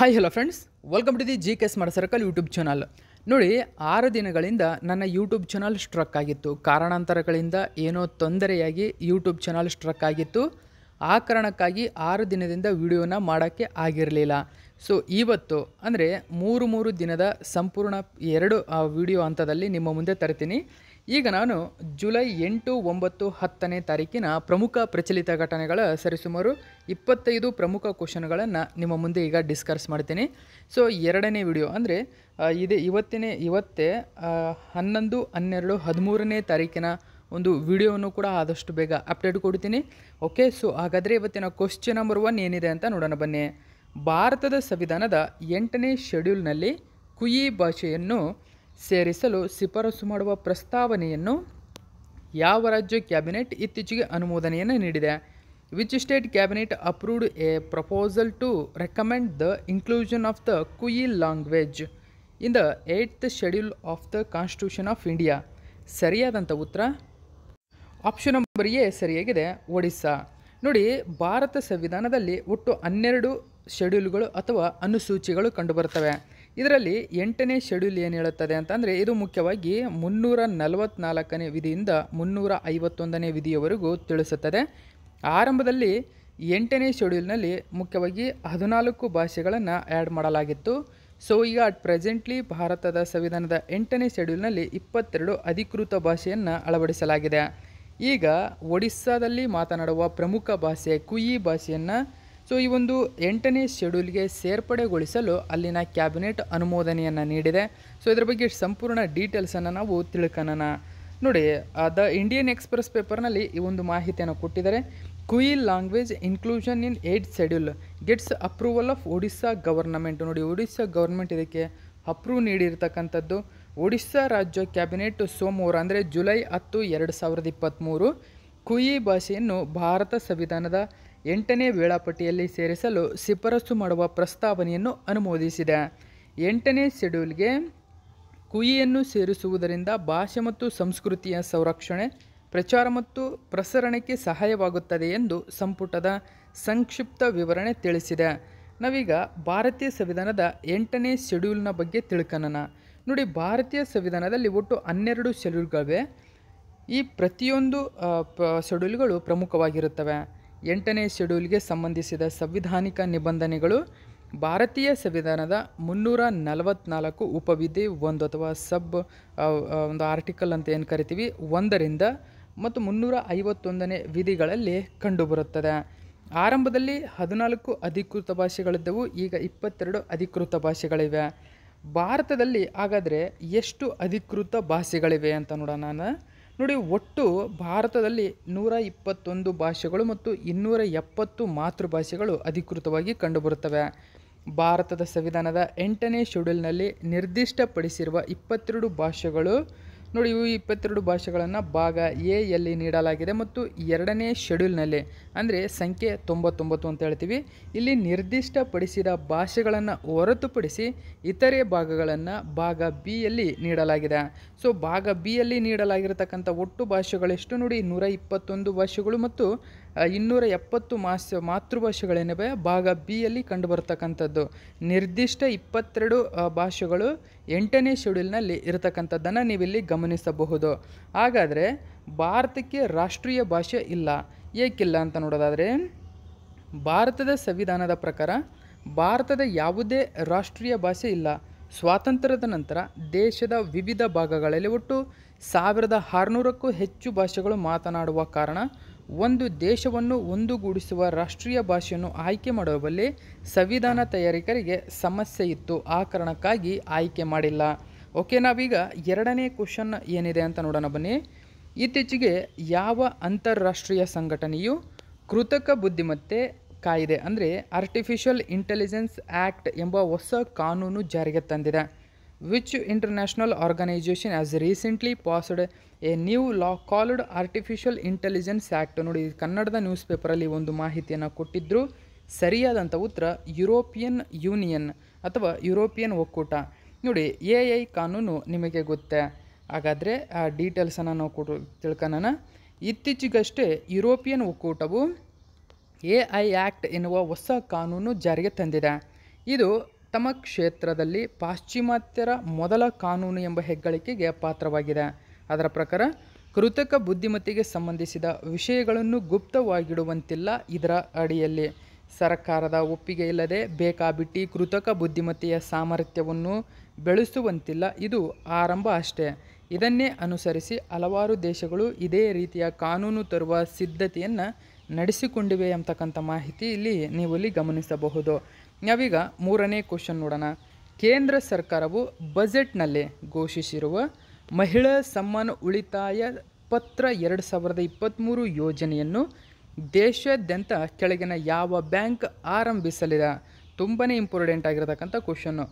hi hello friends welcome to the G K smart circle YouTube channel ನೋಡಿ ಆರು ದಿನಗಳಿಂದ ನನ್ನ ಯೂಟ್ಯೂಬ್ ಚಾನಲ್ ಸ್ಟ್ರಕ್ ಆಗಿತ್ತು ಕಾರಣಾಂತರಗಳಿಂದ ಏನೋ ತೊಂದರೆಯಾಗಿ ಯೂಟ್ಯೂಬ್ ಚಾನಲ್ ಸ್ಟ್ರಕ್ ಆಗಿತ್ತು ಆ ಕಾರಣಕ್ಕಾಗಿ ಆರು ದಿನದಿಂದ ವಿಡಿಯೋನ ಮಾಡೋಕ್ಕೆ ಆಗಿರಲಿಲ್ಲ ಸೊ ಇವತ್ತು ಅಂದರೆ ಮೂರು ಮೂರು ದಿನದ ಸಂಪೂರ್ಣ ಎರಡು ವಿಡಿಯೋ ಹಂತದಲ್ಲಿ ನಿಮ್ಮ ಮುಂದೆ ತರ್ತೀನಿ ಈಗ ನಾನು ಜುಲೈ ಎಂಟು ಒಂಬತ್ತು ಹತ್ತನೇ ತಾರೀಕಿನ ಪ್ರಮುಖ ಪ್ರಚಲಿತ ಘಟನೆಗಳ ಸರಿಸುಮಾರು ಇಪ್ಪತ್ತೈದು ಪ್ರಮುಖ ಕ್ವಶನ್ಗಳನ್ನು ನಿಮ್ಮ ಮುಂದೆ ಈಗ ಡಿಸ್ಕಸ್ ಮಾಡ್ತೀನಿ ಸೊ ಎರಡನೇ ವಿಡಿಯೋ ಅಂದರೆ ಇದೇ ಇವತ್ತಿನೇ ಇವತ್ತೇ ಹನ್ನೊಂದು ಹನ್ನೆರಡು ಹದಿಮೂರನೇ ತಾರೀಕಿನ ಒಂದು ವಿಡಿಯೋವನ್ನು ಕೂಡ ಆದಷ್ಟು ಬೇಗ ಅಪ್ಡೇಟ್ ಕೊಡ್ತೀನಿ ಓಕೆ ಸೊ ಹಾಗಾದರೆ ಇವತ್ತಿನ ಕ್ವಶನ್ ನಂಬರ್ ಒನ್ ಏನಿದೆ ಅಂತ ನೋಡೋಣ ಬನ್ನಿ ಭಾರತದ ಸಂವಿಧಾನದ ಎಂಟನೇ ಶೆಡ್ಯೂಲ್ನಲ್ಲಿ ಕುಯಿ ಭಾಷೆಯನ್ನು ಸೇರಿಸಲು ಶಿಫಾರಸು ಮಾಡುವ ಪ್ರಸ್ತಾವನೆಯನ್ನು ಯಾವ ರಾಜ್ಯ ಕ್ಯಾಬಿನೆಟ್ ಇತ್ತೀಚೆಗೆ ಅನುಮೋದನೆಯನ್ನು ನೀಡಿದೆ which state cabinet approved a proposal to recommend the inclusion of the Kui language in the eight schedule of the constitution of India ಸರಿಯಾದಂಥ ಉತ್ತರ ಆಪ್ಷನ್ ನಂಬರ್ ಎ ಸರಿಯಾಗಿದೆ ಒಡಿಸ್ಸಾ ನೋಡಿ ಭಾರತ ಸಂವಿಧಾನದಲ್ಲಿ ಒಟ್ಟು ಹನ್ನೆರಡು ಶೆಡ್ಯೂಲ್ಗಳು ಅಥವಾ ಅನುಸೂಚಿಗಳು ಕಂಡುಬರ್ತವೆ ಇದರಲ್ಲಿ ಎಂಟನೇ ಶೆಡ್ಯೂಲ್ ಏನು ಹೇಳುತ್ತದೆ ಅಂತಂದರೆ ಇದು ಮುಖ್ಯವಾಗಿ ಮುನ್ನೂರ ನಲವತ್ತ್ನಾಲ್ಕನೇ ವಿಧಿಯಿಂದ ಮುನ್ನೂರ ಐವತ್ತೊಂದನೇ ವಿಧಿಯವರೆಗೂ ತಿಳಿಸುತ್ತದೆ ಆರಂಭದಲ್ಲಿ ಎಂಟನೇ ಶೆಡ್ಯೂಲ್ನಲ್ಲಿ ಮುಖ್ಯವಾಗಿ ಹದಿನಾಲ್ಕು ಭಾಷೆಗಳನ್ನು ಆ್ಯಡ್ ಮಾಡಲಾಗಿತ್ತು ಸೊ ಈಗ ಅಟ್ ಪ್ರೆಸೆಂಟ್ಲಿ ಭಾರತದ ಸಂವಿಧಾನದ ಎಂಟನೇ ಶೆಡ್ಯೂಲ್ನಲ್ಲಿ ಇಪ್ಪತ್ತೆರಡು ಅಧಿಕೃತ ಭಾಷೆಯನ್ನು ಅಳವಡಿಸಲಾಗಿದೆ ಈಗ ಒಡಿಸ್ಸಾದಲ್ಲಿ ಮಾತನಾಡುವ ಪ್ರಮುಖ ಭಾಷೆ ಕುಯಿ ಭಾಷೆಯನ್ನು ಸೊ ಈ ಒಂದು ಎಂಟನೇ ಶೆಡ್ಯೂಲ್ಗೆ ಸೇರ್ಪಡೆಗೊಳಿಸಲು ಅಲ್ಲಿನ ಕ್ಯಾಬಿನೆಟ್ ಅನುಮೋದನೆಯನ್ನು ನೀಡಿದೆ ಸೊ ಇದರ ಬಗ್ಗೆ ಸಂಪೂರ್ಣ ಡೀಟೇಲ್ಸನ್ನು ನಾವು ತಿಳ್ಕೊಳ್ಳೋಣ ನೋಡಿ ದ ಇಂಡಿಯನ್ ಎಕ್ಸ್ಪ್ರೆಸ್ ಪೇಪರ್ನಲ್ಲಿ ಈ ಒಂದು ಮಾಹಿತಿಯನ್ನು ಕೊಟ್ಟಿದ್ದಾರೆ Kui language inclusion in eight schedule gets approval of Odisha government ನೋಡಿ ಒಡಿಶಾ ಗವರ್ನಮೆಂಟ್ ಇದಕ್ಕೆ ಅಪ್ರೂವ್ ನೀಡಿರ್ತಕ್ಕಂಥದ್ದು ಒಡಿಶಾ ರಾಜ್ಯ ಕ್ಯಾಬಿನೆಟ್ ಸೋಮವಾರ ಅಂದರೆ ಜುಲೈ ಹತ್ತು ಎರಡು ಸಾವಿರದ ಇಪ್ಪತ್ತ್ಮೂರು ಕುಯಿ ಭಾಷೆಯನ್ನು ಭಾರತ ಸಂವಿಧಾನದ ಎಂಟನೇ ವೇಳಾಪಟ್ಟಿಯಲ್ಲಿ ಸೇರಿಸಲು ಶಿಫಾರಸು ಮಾಡುವ ಪ್ರಸ್ತಾವನೆಯನ್ನು ಅನುಮೋದಿಸಿದೆ ಎಂಟನೇ ಶೆಡ್ಯೂಲ್ಗೆ ಕುಯಿಯನ್ನು ಸೇರಿಸುವುದರಿಂದ ಭಾಷೆ ಮತ್ತು ಸಂಸ್ಕೃತಿಯ ಸಂರಕ್ಷಣೆ ಪ್ರಚಾರ ಮತ್ತು ಪ್ರಸರಣಕ್ಕೆ ಸಹಾಯವಾಗುತ್ತದೆ ಎಂದು ಸಂಪುಟದ ಸಂಕ್ಷಿಪ್ತ ವಿವರಣೆ ತಿಳಿಸಿದೆ ನಾವೀಗ ಭಾರತೀಯ ಸಂವಿಧಾನದ ಎಂಟನೇ ಶೆಡ್ಯೂಲ್ನ ಬಗ್ಗೆ ತಿಳ್ಕೊಳ್ಳೋಣ ನೋಡಿ ಭಾರತೀಯ ಸಂವಿಧಾನದಲ್ಲಿ ಒಟ್ಟು ಹನ್ನೆರಡು ಶೆಡ್ಯೂಲ್ಗಳಿವೆ ಈ ಪ್ರತಿಯೊಂದು ಶೆಡ್ಯೂಲ್ಗಳು ಪ್ರಮುಖವಾಗಿರುತ್ತವೆ ಎಂಟನೇ ಶೆಡ್ಯೂಲ್ಗೆ ಸಂಬಂಧಿಸಿದ ಸಂವಿಧಾನಿಕ ನಿಬಂಧನೆಗಳು ಭಾರತೀಯ ಸಂವಿಧಾನದ ಮುನ್ನೂರ ನಲವತ್ನಾಲ್ಕು ಉಪವಿಧಿ ಒಂದು ಅಥವಾ ಸಬ್ ಒಂದು ಆರ್ಟಿಕಲ್ ಅಂತ ಏನು ಕರಿತೀವಿ ಒಂದರಿಂದ ಮತ್ತು ಮುನ್ನೂರ ಐವತ್ತೊಂದನೇ ವಿಧಿಗಳಲ್ಲಿ ಕಂಡುಬರುತ್ತದೆ ಆರಂಭದಲ್ಲಿ ಹದಿನಾಲ್ಕು ಅಧಿಕೃತ ಭಾಷೆಗಳಿದ್ದವು ಈಗ ಇಪ್ಪತ್ತೆರಡು ಅಧಿಕೃತ ಭಾಷೆಗಳಿವೆ ಭಾರತದಲ್ಲಿ ಹಾಗಾದರೆ ಎಷ್ಟು ಅಧಿಕೃತ ಭಾಷೆಗಳಿವೆ ಅಂತ ನೋಡೋಣ ನಾನು ನೋಡಿ ಒಟ್ಟು ಭಾರತದಲ್ಲಿ ನೂರ ಇಪ್ಪತ್ತೊಂದು ಭಾಷೆಗಳು ಮತ್ತು ಇನ್ನೂರ ಎಪ್ಪತ್ತು ಮಾತೃಭಾಷೆಗಳು ಅಧಿಕೃತವಾಗಿ ಕಂಡುಬರುತ್ತವೆ ಭಾರತದ ಸಂವಿಧಾನದ ಎಂಟನೇ ಶೆಡ್ಯೂಲ್ನಲ್ಲಿ ನಿರ್ದಿಷ್ಟಪಡಿಸಿರುವ ಇಪ್ಪತ್ತೆರಡು ಭಾಷೆಗಳು ನೋಡಿ ಇವು ಇಪ್ಪತ್ತೆರಡು ಭಾಷೆಗಳನ್ನು ಭಾಗ ಎಯಲ್ಲಿ ನೀಡಲಾಗಿದೆ ಮತ್ತು ಎರಡನೇ ಶೆಡ್ಯೂಲ್ನಲ್ಲಿ ಅಂದರೆ ಸಂಖ್ಯೆ ತೊಂಬತ್ತೊಂಬತ್ತು ಅಂತ ಹೇಳ್ತೀವಿ ಇಲ್ಲಿ ನಿರ್ದಿಷ್ಟಪಡಿಸಿದ ಭಾಷೆಗಳನ್ನು ಹೊರತುಪಡಿಸಿ ಇತರೆ ಭಾಗಗಳನ್ನು ಭಾಗ ಬಿ ಯಲ್ಲಿ ನೀಡಲಾಗಿದೆ ಸೊ ಭಾಗ ಬಿಯಲ್ಲಿ ಯಲ್ಲಿ ನೀಡಲಾಗಿರತಕ್ಕಂಥ ಒಟ್ಟು ಭಾಷೆಗಳೆಷ್ಟು ನೋಡಿ ನೂರ ಇಪ್ಪತ್ತೊಂದು ಭಾಷೆಗಳು ಮತ್ತು ಇನ್ನೂರ ಎಪ್ಪತ್ತು ಮಾಸ ಮಾತೃಭಾಷೆಗಳೇನವೆ ಭಾಗ ಬಿಯಲ್ಲಿ ಕಂಡುಬರ್ತಕ್ಕಂಥದ್ದು ನಿರ್ದಿಷ್ಟ ಇಪ್ಪತ್ತೆರಡು ಭಾಷೆಗಳು ಎಂಟನೇ ಶೆಡ್ಯೂಲ್ನಲ್ಲಿ ಇರತಕ್ಕಂಥದ್ದನ್ನು ನೀವಿಲ್ಲಿ ಗಮನಿಸಬಹುದು ಹಾಗಾದರೆ ಭಾರತಕ್ಕೆ ರಾಷ್ಟ್ರೀಯ ಭಾಷೆ ಇಲ್ಲ ಏಕಿಲ್ಲ ಅಂತ ನೋಡೋದಾದರೆ ಭಾರತದ ಸಂವಿಧಾನದ ಪ್ರಕಾರ ಭಾರತದ ಯಾವುದೇ ರಾಷ್ಟ್ರೀಯ ಭಾಷೆ ಇಲ್ಲ ಸ್ವಾತಂತ್ರ್ಯದ ನಂತರ ದೇಶದ ವಿವಿಧ ಭಾಗಗಳಲ್ಲಿ ಒಟ್ಟು ಸಾವಿರದ ಆರುನೂರಕ್ಕೂ ಹೆಚ್ಚು ಭಾಷೆಗಳು ಮಾತನಾಡುವ ಕಾರಣ ಒಂದು ದೇಶವನ್ನು ಒಂದುಗೂಡಿಸುವ ರಾಷ್ಟ್ರೀಯ ಭಾಷೆಯನ್ನು ಆಯ್ಕೆ ಮಾಡುವಲ್ಲಿ ಸಂವಿಧಾನ ತಯಾರಿಕರಿಗೆ ಸಮಸ್ಯೆ ಇತ್ತು ಆ ಕಾರಣಕ್ಕಾಗಿ ಆಯ್ಕೆ ಮಾಡಿಲ್ಲ ಓಕೆ ನಾವೀಗ ಎರಡನೇ ಕ್ವಶನ್ ಏನಿದೆ ಅಂತ ನೋಡೋಣ ಬನ್ನಿ ಇತ್ತೀಚೆಗೆ ಯಾವ ಅಂತಾರಾಷ್ಟ್ರೀಯ ಸಂಘಟನೆಯು ಕೃತಕ ಬುದ್ಧಿಮತ್ತೆ ಕಾಯಿದೆ ಅಂದರೆ ಆರ್ಟಿಫಿಷಿಯಲ್ ಇಂಟೆಲಿಜೆನ್ಸ್ ಆ್ಯಕ್ಟ್ ಎಂಬ ಹೊಸ ಕಾನೂನು ಜಾರಿಗೆ ತಂದಿದೆ Which international organization has recently passed a new law called artificial intelligence act ನೋಡಿ ಕನ್ನಡದ ನ್ಯೂಸ್ ಪೇಪರಲ್ಲಿ ಒಂದು ಮಾಹಿತಿಯನ್ನು ಕೊಟ್ಟಿದ್ದರು ಸರಿಯಾದಂಥ ಉತ್ತರ ಯುರೋಪಿಯನ್ ಯೂನಿಯನ್ ಅಥವಾ ಯುರೋಪಿಯನ್ ಒಕ್ಕೂಟ ನೋಡಿ ಎ ಐ ಕಾನೂನು ನಿಮಗೆ ಗೊತ್ತೇ ಹಾಗಾದರೆ ಆ ಡೀಟೇಲ್ಸನ್ನು ನಾವು ಕೊಟ್ಟು ತಿಳ್ಕೊಳ್ಳೋಣ ಇತ್ತೀಚೆಗಷ್ಟೇ ಯುರೋಪಿಯನ್ ಒಕ್ಕೂಟವು ಎ ಐ ಆ್ಯಕ್ಟ್ ಎನ್ನುವ ಹೊಸ ಕಾನೂನು ಜಾರಿಗೆ ತಂದಿದೆ ಇದು ತಮ್ಮ ಕ್ಷೇತ್ರದಲ್ಲಿ ಪಾಶ್ಚಿಮಾತ್ಯರ ಮೊದಲ ಕಾನೂನು ಎಂಬ ಹೆಗ್ಗಳಿಕೆಗೆ ಪಾತ್ರವಾಗಿದೆ ಅದರ ಪ್ರಕಾರ ಕೃತಕ ಬುದ್ಧಿಮತ್ತೆಗೆ ಸಂಬಂಧಿಸಿದ ವಿಷಯಗಳನ್ನು ಗುಪ್ತವಾಗಿಡುವಂತಿಲ್ಲ ಇದರ ಅಡಿಯಲ್ಲಿ ಸರ್ಕಾರದ ಒಪ್ಪಿಗೆ ಇಲ್ಲದೆ ಬೇಕಾಬಿಟ್ಟಿ ಕೃತಕ ಬುದ್ಧಿಮತ್ತೆಯ ಸಾಮರ್ಥ್ಯವನ್ನು ಬೆಳೆಸುವಂತಿಲ್ಲ ಇದು ಆರಂಭ ಅಷ್ಟೇ ಇದನ್ನೇ ಅನುಸರಿಸಿ ಹಲವಾರು ದೇಶಗಳು ಇದೇ ರೀತಿಯ ಕಾನೂನು ತರುವ ಸಿದ್ಧತೆಯನ್ನು ನಡೆಸಿಕೊಂಡಿವೆ ಅಂತಕ್ಕಂಥ ಮಾಹಿತಿ ಇಲ್ಲಿ ನೀವು ಇಲ್ಲಿ ಗಮನಿಸಬಹುದು ನಾವೀಗ ಮೂರನೇ ಕ್ವಶನ್ ನೋಡೋಣ ಕೇಂದ್ರ ಸರ್ಕಾರವು ಬಜೆಟ್ನಲ್ಲಿ ಘೋಷಿಸಿರುವ ಮಹಿಳಾ ಸಮ್ಮಾನ ಉಳಿತಾಯ ಪತ್ರ ಎರಡು ಸಾವಿರದ ಇಪ್ಪತ್ತ್ಮೂರು ಯೋಜನೆಯನ್ನು ದೇಶಾದ್ಯಂತ ಕೆಳಗಿನ ಯಾವ ಬ್ಯಾಂಕ್ ಆರಂಭಿಸಲಿದೆ ತುಂಬಾ ಇಂಪಾರ್ಟೆಂಟ್ ಆಗಿರತಕ್ಕಂಥ question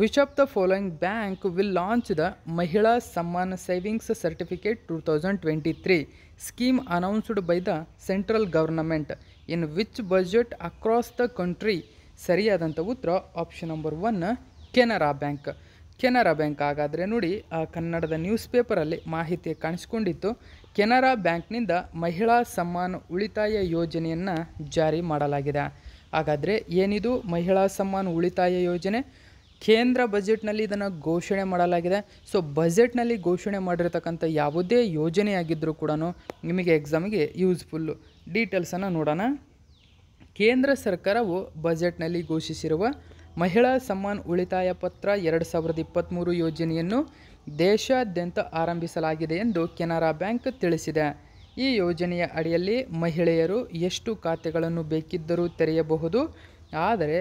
which of the following bank will launch the Mahila Samman savings certificate two thousand twenty three scheme announced by the central government in which budget across the country ಸರಿಯಾದಂಥ ಉತ್ತರ option number one Canara bank Canara bank ಹಾಗಾದರೆ ನೋಡಿ ಆ ಕನ್ನಡದ news ಪೇಪರಲ್ಲಿ ಮಾಹಿತಿ ಕಾಣಿಸ್ಕೊಂಡಿತ್ತು ಕೆನರಾ ಬ್ಯಾಂಕ್ನಿಂದ ಮಹಿಳಾ ಸಮ್ಮಾನ್ ಉಳಿತಾಯ ಯೋಜನೆಯನ್ನು ಜಾರಿ ಮಾಡಲಾಗಿದೆ ಹಾಗಾದರೆ ಏನಿದು ಮಹಿಳಾ ಸಮ್ಮಾನ ಉಳಿತಾಯ ಯೋಜನೆ ಕೇಂದ್ರ ಬಜೆಟ್ನಲ್ಲಿ ಇದನ್ನು ಘೋಷಣೆ ಮಾಡಲಾಗಿದೆ ಸೊ ಬಜೆಟ್ನಲ್ಲಿ ಘೋಷಣೆ ಮಾಡಿರತಕ್ಕಂಥ ಯಾವುದೇ ಯೋಜನೆಯಾಗಿದ್ದರೂ ಕೂಡ ನಿಮಗೆ ಎಕ್ಸಾಮ್ಗೆ ಯೂಸ್ಫುಲ್ಲು ಡೀಟೇಲ್ಸನ್ನು ನೋಡೋಣ ಕೇಂದ್ರ ಸರ್ಕಾರವು ಬಜೆಟ್ನಲ್ಲಿ ಘೋಷಿಸಿರುವ ಮಹಿಳಾ ಸಮ್ಮಾನ್ ಉಳಿತಾಯ ಪತ್ರ ಎರಡು ಸಾವಿರದ ಇಪ್ಪತ್ತ್ಮೂರು ಯೋಜನೆಯನ್ನು ದೇಶಾದ್ಯಂತ ಆರಂಭಿಸಲಾಗಿದೆ ಎಂದು ಕೆನರಾ ಬ್ಯಾಂಕ್ ತಿಳಿಸಿದೆ ಈ ಯೋಜನೆಯ ಅಡಿಯಲ್ಲಿ ಮಹಿಳೆಯರು ಎಷ್ಟು ಖಾತೆಗಳನ್ನು ಬೇಕಿದ್ದರೂ ತೆರೆಯಬಹುದು ಆದರೆ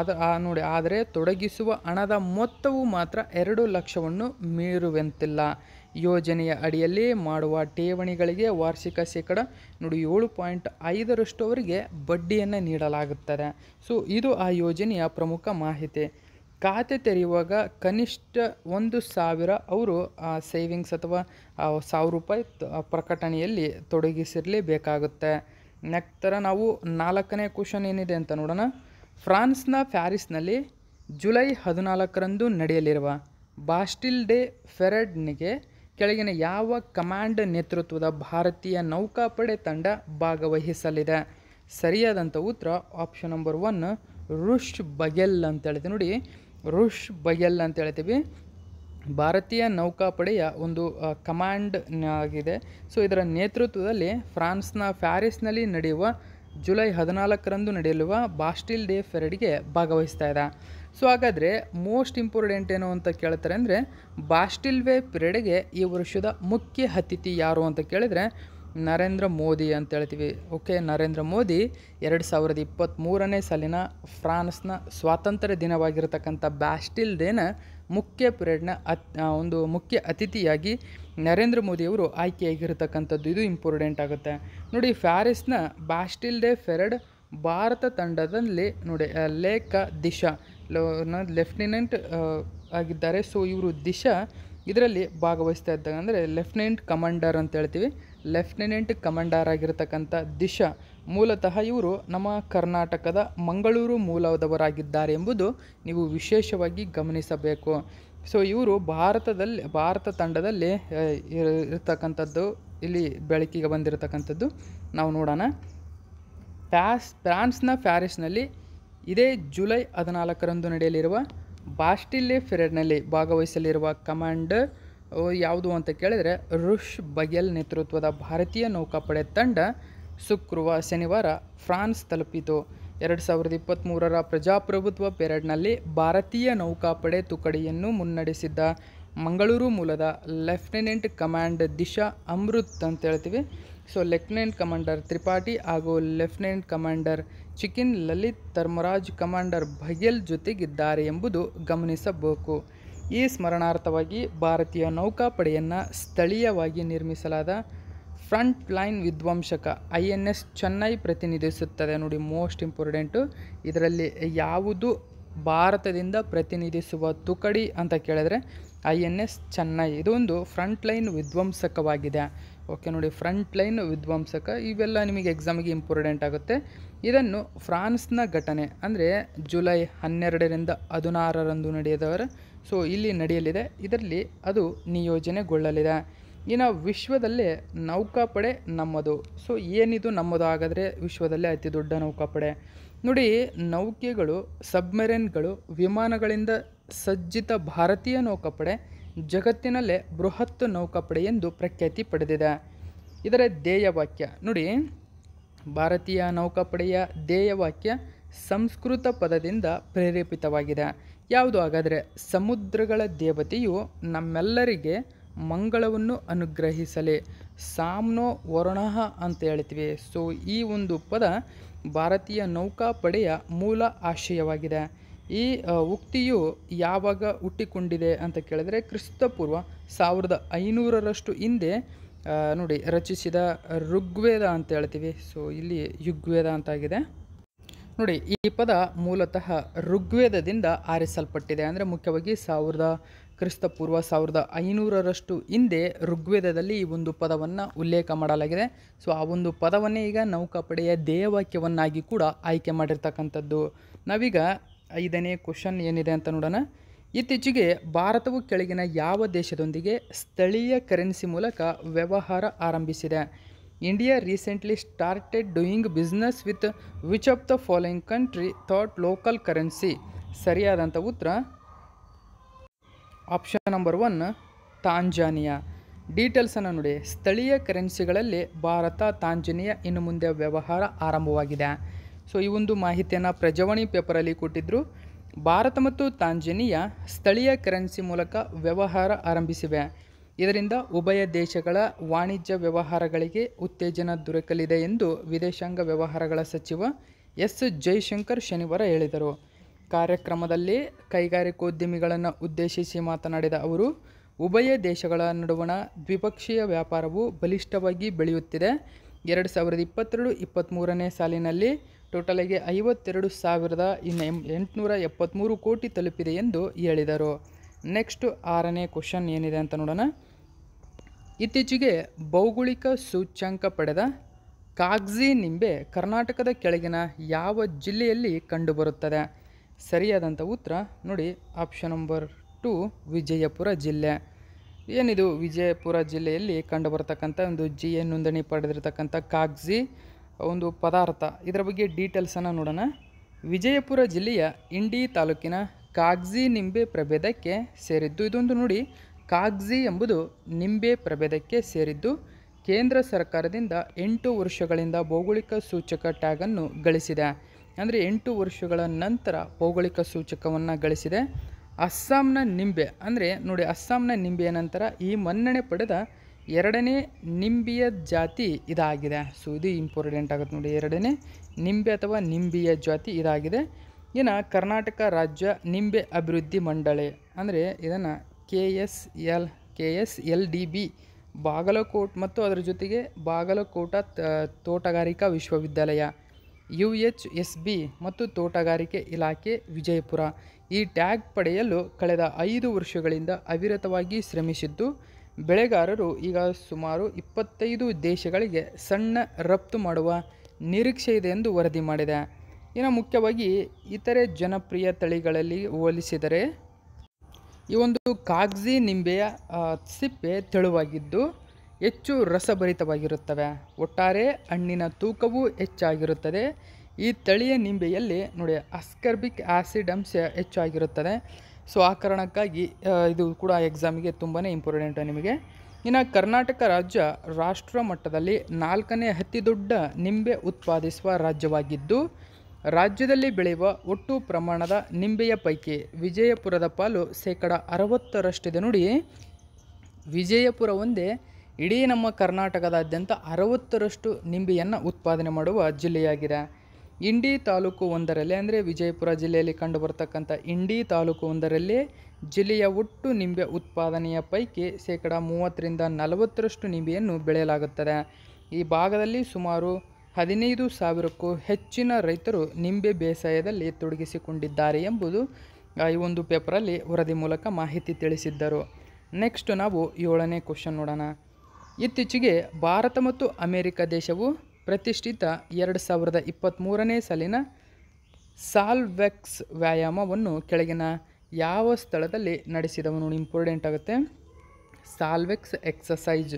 ಅದ ನೋಡಿ ಆದರೆ ತೊಡಗಿಸುವ ಹಣದ ಮೊತ್ತವು ಮಾತ್ರ ಎರಡು ಲಕ್ಷವನ್ನು ಮೀರುವಂತಿಲ್ಲ ಯೋಜನೆಯ ಅಡಿಯಲ್ಲಿ ಮಾಡುವ ಠೇವಣಿಗಳಿಗೆ ವಾರ್ಷಿಕ ಶೇಕಡ ನೋಡಿ ಏಳು ಪಾಯಿಂಟ್ ಐದರಷ್ಟುವರೆಗೆ ಬಡ್ಡಿಯನ್ನು ನೀಡಲಾಗುತ್ತದೆ ಸೊ ಇದು ಆ ಯೋಜನೆಯ ಪ್ರಮುಖ ಮಾಹಿತಿ ಖಾತೆ ತೆರೆಯುವಾಗ ಕನಿಷ್ಠ ಒಂದು ಸಾವಿರ ಅವರು ಆ ಸೇವಿಂಗ್ಸ್ ಅಥವಾ ಸಾವಿರ ರೂಪಾಯಿ ಪ್ರಕಟಣೆಯಲ್ಲಿ ತೊಡಗಿಸಿರಲೇಬೇಕಾಗುತ್ತೆ ನಂತರ ನಾವು ನಾಲ್ಕನೇ ಕ್ವಶನ್ ಏನಿದೆ ಅಂತ ನೋಡೋಣ ಫ್ರಾನ್ಸ್ನ ಪ್ಯಾರಿಸ್ನಲ್ಲಿ ಜುಲೈ ಹದಿನಾಲ್ಕರಂದು ನಡೆಯಲಿರುವ ಬಾಸ್ಟಿಲ್ ಡೇ ಫೆರಡ್ನಿಗೆ ಕೆಳಗಿನ ಯಾವ ಕಮಾಂಡ್ ನೇತೃತ್ವದ ಭಾರತೀಯ ನೌಕಾಪಡೆ ತಂಡ ಭಾಗವಹಿಸಲಿದೆ ಸರಿಯಾದಂಥ ಉತ್ತರ ಆಪ್ಷನ್ ನಂಬರ್ ಒನ್ ರುಷ್ ಬಗೆಲ್ ಅಂತ ಹೇಳ್ತೀವಿ ನೋಡಿ ರುಷ್ ಬಗೆಲ್ ಅಂತ ಹೇಳ್ತೀವಿ ಭಾರತೀಯ ನೌಕಾಪಡೆಯ ಒಂದು ಕಮಾಂಡ್ ಆಗಿದೆ ಸೊ ಇದರ ನೇತೃತ್ವದಲ್ಲಿ ಫ್ರಾನ್ಸ್ನ ಪ್ಯಾರಿಸ್ನಲ್ಲಿ ನಡೆಯುವ ಜುಲೈ ಹದಿನಾಲ್ಕರಂದು ನಡೆಯಲಿರುವ ಬಾಸ್ಟಿಲ್ ಡೇ ಫೆರಡ್ಗೆ ಭಾಗವಹಿಸ್ತಾ ಇದೆ ಸೊ ಹಾಗಾದರೆ ಮೋಸ್ಟ್ ಇಂಪಾರ್ಟೆಂಟ್ ಏನು ಅಂತ ಕೇಳ್ತಾರೆ ಅಂದರೆ ಬಾಸ್ಟಿಲ್ವೆ ಪಿರಿಯಡ್ಗೆ ಈ ವರ್ಷದ ಮುಖ್ಯ ಅತಿಥಿ ಯಾರು ಅಂತ ಕೇಳಿದರೆ ನರೇಂದ್ರ ಮೋದಿ ಅಂತ ಹೇಳ್ತೀವಿ ಓಕೆ ನರೇಂದ್ರ ಮೋದಿ ಎರಡು ಸಾವಿರದ ಇಪ್ಪತ್ತ್ಮೂರನೇ ಸಾಲಿನ ಫ್ರಾನ್ಸ್ನ ಸ್ವಾತಂತ್ರ್ಯ ದಿನವಾಗಿರತಕ್ಕಂಥ ಬ್ಯಾಸ್ಟಿಲ್ ಮುಖ್ಯ ಪಿರಿಯಡ್ನ ಅತ್ ಒಂದು ಮುಖ್ಯ ಅತಿಥಿಯಾಗಿ ನರೇಂದ್ರ ಮೋದಿಯವರು ಆಯ್ಕೆಯಾಗಿರತಕ್ಕಂಥದ್ದು ಇದು ಇಂಪಾರ್ಟೆಂಟ್ ಆಗುತ್ತೆ ನೋಡಿ ಫ್ಯಾರಿಸ್ನ ಬ್ಯಾಸ್ಟಿಲ್ ಡೇ ಫೆರಡ್ ಭಾರತ ತಂಡದಲ್ಲಿ ನೋಡಿ ಲೇಖ ದಿಶಾ ಲೋನ ಲೆಫ್ಟಿನೆಂಟ್ ಆಗಿದ್ದಾರೆ ಸೊ ಇವರು ದಿಶಾ ಇದರಲ್ಲಿ ಭಾಗವಹಿಸ್ತಾ ಇದ್ದಾಗ ಅಂದರೆ ಲೆಫ್ಟಿನೆಂಟ್ ಕಮಾಂಡರ್ ಅಂತ ಹೇಳ್ತೀವಿ ಲೆಫ್ಟಿನೆಂಟ್ ಕಮಾಂಡರ್ ಆಗಿರತಕ್ಕಂಥ ದಿಶಾ ಮೂಲತಃ ಇವರು ನಮ್ಮ ಕರ್ನಾಟಕದ ಮಂಗಳೂರು ಮೂಲದವರಾಗಿದ್ದಾರೆ ಎಂಬುದು ನೀವು ವಿಶೇಷವಾಗಿ ಗಮನಿಸಬೇಕು ಸೊ ಇವರು ಭಾರತದಲ್ಲಿ ಭಾರತ ತಂಡದಲ್ಲಿ ಇರತಕ್ಕಂಥದ್ದು ಇಲ್ಲಿ ಬೆಳಕಿಗೆ ಬಂದಿರತಕ್ಕಂಥದ್ದು ನಾವು ನೋಡೋಣ ಪ್ಯಾಸ್ ಫ್ರಾನ್ಸ್ನ ಪ್ಯಾರಿಸ್ನಲ್ಲಿ ಇದೇ ಜುಲೈ ಹದಿನಾಲ್ಕರಂದು ನಡೆಯಲಿರುವ ಬಾಸ್ಟಿಲ್ಲೆ ಫೆರೆಡ್ನಲ್ಲಿ ಭಾಗವಹಿಸಲಿರುವ ಕಮಾಂಡರ್ ಯಾವುದು ಅಂತ ಕೇಳಿದರೆ ರುಷ್ ಬಗೆಲ್ ನೇತೃತ್ವದ ಭಾರತೀಯ ನೌಕಾಪಡೆ ತಂಡ ಶುಕ್ರವಾರ ಶನಿವಾರ ಫ್ರಾನ್ಸ್ ತಲುಪಿತು ಎರಡು ಸಾವಿರದ ಇಪ್ಪತ್ತ್ಮೂರರ ಪ್ರಜಾಪ್ರಭುತ್ವ ಪೆರೇಡ್ನಲ್ಲಿ ಭಾರತೀಯ ನೌಕಾಪಡೆ ತುಕಡಿಯನ್ನು ಮುನ್ನಡೆಸಿದ್ದ ಮಂಗಳೂರು ಮೂಲದ ಲೆಫ್ಟಿನೆಂಟ್ ಕಮಾಂಡ್ ದಿಶಾ ಅಮೃತ್ ಅಂತ ಹೇಳ್ತೀವಿ ಸೊ ಲೆಫ್ಟಿನೆಂಟ್ ಕಮಾಂಡರ್ ತ್ರಿಪಾಠಿ ಹಾಗೂ ಲೆಫ್ಟಿನೆಂಟ್ ಕಮಾಂಡರ್ ಚಿಕಿನ್ ಲಲಿತ್ ಧರ್ಮರಾಜ್ ಕಮಾಂಡರ್ ಭಯಲ್ ಜೊತೆಗಿದ್ದಾರೆ ಎಂಬುದು ಗಮನಿಸಬೇಕು ಈ ಸ್ಮರಣಾರ್ಥವಾಗಿ ಭಾರತೀಯ ನೌಕಾಪಡೆಯನ್ನು ಸ್ಥಳೀಯವಾಗಿ ನಿರ್ಮಿಸಲಾದ ಫ್ರಂಟ್ ಲೈನ್ ವಿಧ್ವಂಸಕ ಐ ಎನ್ ಎಸ್ ಚೆನ್ನೈ ಪ್ರತಿನಿಧಿಸುತ್ತದೆ ನೋಡಿ ಮೋಸ್ಟ್ ಇಂಪಾರ್ಟೆಂಟು ಇದರಲ್ಲಿ ಯಾವುದು ಭಾರತದಿಂದ ಪ್ರತಿನಿಧಿಸುವ ತುಕಡಿ ಅಂತ ಕೇಳಿದರೆ ಐ ಎನ್ ಎಸ್ ಚೆನ್ನೈ ಇದೊಂದು ಫ್ರಂಟ್ ಲೈನ್ ವಿಧ್ವಂಸಕವಾಗಿದೆ ಓಕೆ ನೋಡಿ ಫ್ರಂಟ್ ಲೈನ್ ವಿಧ್ವಂಸಕ ಇವೆಲ್ಲ ನಿಮಗೆ ಎಕ್ಸಾಮಿಗೆ ಇಂಪಾರ್ಟೆಂಟ್ ಆಗುತ್ತೆ ಇದನ್ನು ಫ್ರಾನ್ಸ್ನ ಘಟನೆ ಅಂದರೆ ಜುಲೈ ಹನ್ನೆರಡರಿಂದ ಹದಿನಾರರಂದು ನಡೆಯದವರ ಸೊ ಇಲ್ಲಿ ನಡೆಯಲಿದೆ ಇದರಲ್ಲಿ ಅದು ನಿಯೋಜನೆಗೊಳ್ಳಲಿದೆ ಇನ್ನು ವಿಶ್ವದಲ್ಲೇ ನೌಕಾಪಡೆ ನಮ್ಮದು ಸೊ ಏನಿದು ನಮ್ಮದು ಹಾಗಾದರೆ ವಿಶ್ವದಲ್ಲೇ ಅತಿ ದೊಡ್ಡ ನೌಕಾಪಡೆ ನೋಡಿ ನೌಕೆಗಳು ಸಬ್ಮರೈನ್ಗಳು ವಿಮಾನಗಳಿಂದ ಸಜ್ಜಿತ ಭಾರತೀಯ ನೌಕಾಪಡೆ ಜಗತ್ತಿನಲ್ಲೇ ಬೃಹತ್ ನೌಕಾಪಡೆ ಎಂದು ಪ್ರಖ್ಯಾತಿ ಪಡೆದಿದೆ ಇದರ ಧ್ಯೇಯವಾಕ್ಯ ನೋಡಿ ಭಾರತೀಯ ನೌಕಾಪಡೆಯ ಧ್ಯೇಯವಾಕ್ಯ ಸಂಸ್ಕೃತ ಪದದಿಂದ ಪ್ರೇರೇಪಿತವಾಗಿದೆ ಯಾವುದು ಹಾಗಾದರೆ ಸಮುದ್ರಗಳ ದೇವತೆಯು ನಮ್ಮೆಲ್ಲರಿಗೆ ಮಂಗಳವನ್ನು ಅನುಗ್ರಹಿಸಲಿ ಸಾಮ್ನೋ ವರುಣ ಅಂತ ಹೇಳ್ತೀವಿ ಸೊ ಈ ಒಂದು ಪದ ಭಾರತೀಯ ನೌಕಾಪಡೆಯ ಮೂಲ ಆಶಯವಾಗಿದೆ ಈ ಉಕ್ತಿಯು ಯಾವಾಗ ಹುಟ್ಟಿಕೊಂಡಿದೆ ಅಂತ ಕೇಳಿದರೆ ಕ್ರಿಸ್ತಪೂರ್ವ ಸಾವಿರದ ಐನೂರರಷ್ಟು ಹಿಂದೆ ನೋಡಿ ರಚಿಸಿದ ಋಗ್ವೇದ ಅಂತ ಹೇಳ್ತೀವಿ ಸೊ ಇಲ್ಲಿ ಯುಗ್ವೇದ ಅಂತಾಗಿದೆ ನೋಡಿ ಈ ಪದ ಮೂಲತಃ ಋಗ್ವೇದದಿಂದ ಆರಿಸಲ್ಪಟ್ಟಿದೆ ಅಂದರೆ ಮುಖ್ಯವಾಗಿ ಸಾವಿರದ ಕ್ರಿಸ್ತಪೂರ್ವ ಸಾವಿರದ ಐನೂರರಷ್ಟು ಹಿಂದೆ ಋಗ್ವೇದದಲ್ಲಿ ಈ ಒಂದು ಪದವನ್ನು ಉಲ್ಲೇಖ ಮಾಡಲಾಗಿದೆ ಸೊ ಆ ಒಂದು ಪದವನ್ನೇ ಈಗ ನೌಕಾಪಡೆಯ ದೇಹವಾಕ್ಯವನ್ನಾಗಿ ಕೂಡ ಆಯ್ಕೆ ಮಾಡಿರ್ತಕ್ಕಂಥದ್ದು ನಾವೀಗ ಐದನೇ ಕ್ವಶನ್ ಏನಿದೆ ಅಂತ ನೋಡೋಣ ಇತ್ತೀಚೆಗೆ ಭಾರತವು ಕೆಳಗಿನ ಯಾವ ದೇಶದೊಂದಿಗೆ ಸ್ಥಳೀಯ ಕರೆನ್ಸಿ ಮೂಲಕ ವ್ಯವಹಾರ ಆರಂಭಿಸಿದೆ India recently started doing business with which of the following country that local currency ಸರಿಯಾದಂಥ ಉತ್ತರ ಆಪ್ಷನ್ ನಂಬರ್ ಒನ್ ತಾಂಜಾನಿಯಾ ಡೀಟೇಲ್ಸನ್ನು ನೋಡಿ ಸ್ಥಳೀಯ ಕರೆನ್ಸಿಗಳಲ್ಲಿ ಭಾರತ ತಾಂಜಾನಿಯಾ ಇನ್ನು ಮುಂದೆ ವ್ಯವಹಾರ ಆರಂಭವಾಗಿದೆ ಸೊ ಈ ಒಂದು ಮಾಹಿತಿಯನ್ನು ಪ್ರಜಾವಾಣಿ ಪೇಪರಲ್ಲಿ ಕೊಟ್ಟಿದ್ದರು ಭಾರತ ಮತ್ತು ತಾಂಜನಿಯಾ ಸ್ಥಳೀಯ ಕರೆನ್ಸಿ ಮೂಲಕ ವ್ಯವಹಾರ ಆರಂಭಿಸಿವೆ ಇದರಿಂದ ಉಭಯ ದೇಶಗಳ ವಾಣಿಜ್ಯ ವ್ಯವಹಾರಗಳಿಗೆ ಉತ್ತೇಜನ ದೊರಕಲಿದೆ ಎಂದು ವಿದೇಶಾಂಗ ವ್ಯವಹಾರಗಳ ಸಚಿವ ಎಸ್ ಜೈಶಂಕರ್ ಶನಿವಾರ ಹೇಳಿದರು ಕಾರ್ಯಕ್ರಮದಲ್ಲಿ ಕೈಗಾರಿಕೋದ್ಯಮಿಗಳನ್ನು ಉದ್ದೇಶಿಸಿ ಮಾತನಾಡಿದ ಅವರು ಉಭಯ ದೇಶಗಳ ನಡುವಣ ದ್ವಿಪಕ್ಷೀಯ ವ್ಯಾಪಾರವು ಬಲಿಷ್ಠವಾಗಿ ಬೆಳೆಯುತ್ತಿದೆ ಎರಡು ಸಾವಿರದ ಇಪ್ಪತ್ತೆರಡು ಇಪ್ಪತ್ತ್ಮೂರನೇ ಸಾಲಿನಲ್ಲಿ ಟೋಟಲಿಗೆ ಐವತ್ತೆರಡು ಸಾವಿರದ ಇನ್ನು ಎಂಟುನೂರ ಎಪ್ಪತ್ತ್ಮೂರು ಕೋಟಿ ತಲುಪಿದೆ ಎಂದು ಹೇಳಿದರು ನೆಕ್ಸ್ಟ್ ಆರನೇ ಕ್ವಶನ್ ಏನಿದೆ ಅಂತ ನೋಡೋಣ ಇತ್ತೀಚೆಗೆ ಭೌಗೋಳಿಕ ಸೂಚ್ಯಂಕ ಪಡೆದ ಕಾಗ್ಜಿ ನಿಂಬೆ ಕರ್ನಾಟಕದ ಕೆಳಗಿನ ಯಾವ ಜಿಲ್ಲೆಯಲ್ಲಿ ಕಂಡುಬರುತ್ತದೆ ಸರಿಯಾದಂಥ ಉತ್ತರ ನೋಡಿ ಆಪ್ಷನ್ ನಂಬರ್ ಟು ವಿಜಯಪುರ ಜಿಲ್ಲೆ ಏನಿದು ವಿಜಯಪುರ ಜಿಲ್ಲೆಯಲ್ಲಿ ಕಂಡುಬರತಕ್ಕಂಥ ಒಂದು ಜಿ ಎ ನೋಂದಣಿ ಪಡೆದಿರತಕ್ಕಂಥ ಕಾಗ್ಜಿ ಒಂದು ಪದಾರ್ಥ ಇದರ ಬಗ್ಗೆ ಡೀಟೇಲ್ಸನ್ನು ನೋಡೋಣ ವಿಜಯಪುರ ಜಿಲ್ಲೆಯ ಇಂಡಿ ತಾಲೂಕಿನ ಕಾಗ್ಜಿ ನಿಂಬೆ ಪ್ರಭೇದಕ್ಕೆ ಸೇರಿದ್ದು ಇದೊಂದು ನೋಡಿ ಕಾಗ್ಜಿ ಎಂಬುದು ನಿಂಬೆ ಪ್ರಭೇದಕ್ಕೆ ಸೇರಿದ್ದು ಕೇಂದ್ರ ಸರ್ಕಾರದಿಂದ ಎಂಟು ವರ್ಷಗಳಿಂದ ಭೌಗೋಳಿಕ ಸೂಚಕ ಟ್ಯಾಗನ್ನು ಗಳಿಸಿದೆ ಅಂದರೆ ಎಂಟು ವರ್ಷಗಳ ನಂತರ ಭೌಗೋಳಿಕ ಸೂಚಕವನ್ನು ಗಳಿಸಿದೆ ಅಸ್ಸಾಂನ ನಿಂಬೆ ಅಂದರೆ ನೋಡಿ ಅಸ್ಸಾಂನ ನಿಂಬೆಯ ನಂತರ ಈ ಮನ್ನಣೆ ಪಡೆದ ಎರಡನೇ ನಿಂಬಿಯ ಜಾತಿ ಇದಾಗಿದೆ ಸೊ ಇದು ಇಂಪಾರ್ಟೆಂಟ್ ಆಗುತ್ತೆ ನೋಡಿ ಎರಡನೇ ನಿಂಬೆ ಅಥವಾ ನಿಂಬಿಯ ಜಾತಿ ಇದಾಗಿದೆ ಇನ್ನು ಕರ್ನಾಟಕ ರಾಜ್ಯ ನಿಂಬೆ ಅಭಿವೃದ್ಧಿ ಮಂಡಳಿ ಅಂದರೆ ಇದನ್ನು K S L K S L D B Bagalkot ಮತ್ತು ಅದರ ಜೊತೆಗೆ ಬಾಗಲಕೋಟ ತೋಟಗಾರಿಕಾ ವಿಶ್ವವಿದ್ಯಾಲಯ ಯು ಎಚ್ ಎಸ್ ಬಿ ಮತ್ತು ತೋಟಗಾರಿಕೆ ಇಲಾಖೆ ವಿಜಯಪುರ ಈ ಟ್ಯಾಗ್ ಪಡೆಯಲು ಕಳೆದ ಐದು ವರ್ಷಗಳಿಂದ ಅವಿರತವಾಗಿ ಶ್ರಮಿಸಿದ್ದು ಬೆಳೆಗಾರರು ಈಗ ಸುಮಾರು ಇಪ್ಪತ್ತೈದು ದೇಶಗಳಿಗೆ ಸಣ್ಣ ರಫ್ತು ಮಾಡುವ ನಿರೀಕ್ಷೆ ಇದೆ ಎಂದು ವರದಿ ಮಾಡಿದೆ ಇನ್ನು ಮುಖ್ಯವಾಗಿ ಇತರೆ ಜನಪ್ರಿಯ ತಳಿಗಳಲ್ಲಿ ಹೋಲಿಸಿದರೆ ಈ ಒಂದು ಕಾಗಜಿ ನಿಂಬೆಯ ಸಿಪ್ಪೆ ತೆಳುವಾಗಿದ್ದು ಹೆಚ್ಚು ರಸಭರಿತವಾಗಿರುತ್ತವೆ ಒಟ್ಟಾರೆ ಹಣ್ಣಿನ ತೂಕವೂ ಹೆಚ್ಚಾಗಿರುತ್ತದೆ ಈ ತಳಿಯ ನಿಂಬೆಯಲ್ಲಿ ನೋಡಿ ಅಸ್ಕರ್ಬಿಕ್ ಆ್ಯಸಿಡ್ ಅಂಶ ಹೆಚ್ಚಾಗಿರುತ್ತದೆ ಸೊ ಆ ಕಾರಣಕ್ಕಾಗಿ ಇದು ಕೂಡ ಎಕ್ಸಾಮಿಗೆ ತುಂಬಾ ಇಂಪಾರ್ಟೆಂಟ್ ನಿಮಗೆ ಇನ್ನು ಕರ್ನಾಟಕ ರಾಜ್ಯ ರಾಷ್ಟ್ರ ಮಟ್ಟದಲ್ಲಿ ನಾಲ್ಕನೇ ಅತಿ ದೊಡ್ಡ ನಿಂಬೆ ಉತ್ಪಾದಿಸುವ ರಾಜ್ಯವಾಗಿದ್ದು ರಾಜ್ಯದಲ್ಲಿ ಬೆಳೆಯುವ ಒಟ್ಟು ಪ್ರಮಾಣದ ನಿಂಬೆಯ ಪೈಕಿ ವಿಜಯಪುರದ ಪಾಲು ಶೇಕಡ ಅರವತ್ತರಷ್ಟಿದೆ ನೋಡಿ ವಿಜಯಪುರ ಒಂದೇ ಇಡೀ ನಮ್ಮ ಕರ್ನಾಟಕದಾದ್ಯಂತ ಅರವತ್ತರಷ್ಟು ನಿಂಬೆಯನ್ನು ಉತ್ಪಾದನೆ ಮಾಡುವ ಜಿಲ್ಲೆಯಾಗಿದೆ ಇಂಡಿ ತಾಲೂಕು ಒಂದರಲ್ಲಿ ಅಂದರೆ ವಿಜಯಪುರ ಜಿಲ್ಲೆಯಲ್ಲಿ ಕಂಡುಬರ್ತಕ್ಕಂಥ ಇಂಡಿ ತಾಲೂಕು ಒಂದರಲ್ಲಿ ಜಿಲ್ಲೆಯ ಒಟ್ಟು ನಿಂಬೆ ಉತ್ಪಾದನೆಯ ಪೈಕಿ ಶೇಕಡ ಮೂವತ್ತರಿಂದ ನಲವತ್ತರಷ್ಟು ನಿಂಬೆಯನ್ನು ಬೆಳೆಯಲಾಗುತ್ತದೆ ಈ ಭಾಗದಲ್ಲಿ ಸುಮಾರು ಹದಿನೈದು ಸಾವಿರಕ್ಕೂ ಹೆಚ್ಚಿನ ರೈತರು ನಿಂಬೆ ಬೇಸಾಯದಲ್ಲಿ ತೊಡಗಿಸಿಕೊಂಡಿದ್ದಾರೆ ಎಂಬುದು ಈ ಒಂದು ಪೇಪರಲ್ಲಿ ವರದಿ ಮೂಲಕ ಮಾಹಿತಿ ತಿಳಿಸಿದ್ದರು ನೆಕ್ಸ್ಟ್ ನಾವು ಏಳನೇ ಕ್ವಶನ್ ನೋಡೋಣ ಇತ್ತೀಚೆಗೆ ಭಾರತ ಮತ್ತು ಅಮೆರಿಕ ದೇಶವು ಪ್ರತಿಷ್ಠಿತ ಎರಡು ಸಾವಿರದ ಇಪ್ಪತ್ತ್ಮೂರನೇ ಸಾಲಿನ ಸಾಲ್ವೆಕ್ಸ್ ವ್ಯಾಯಾಮವನ್ನು ಕೆಳಗಿನ ಯಾವ ಸ್ಥಳದಲ್ಲಿ ನಡೆಸಿದವನು ಇಂಪಾರ್ಟೆಂಟ್ ಆಗುತ್ತೆ ಸಾಲ್ವೆಕ್ಸ್ ಎಕ್ಸಸೈಜ್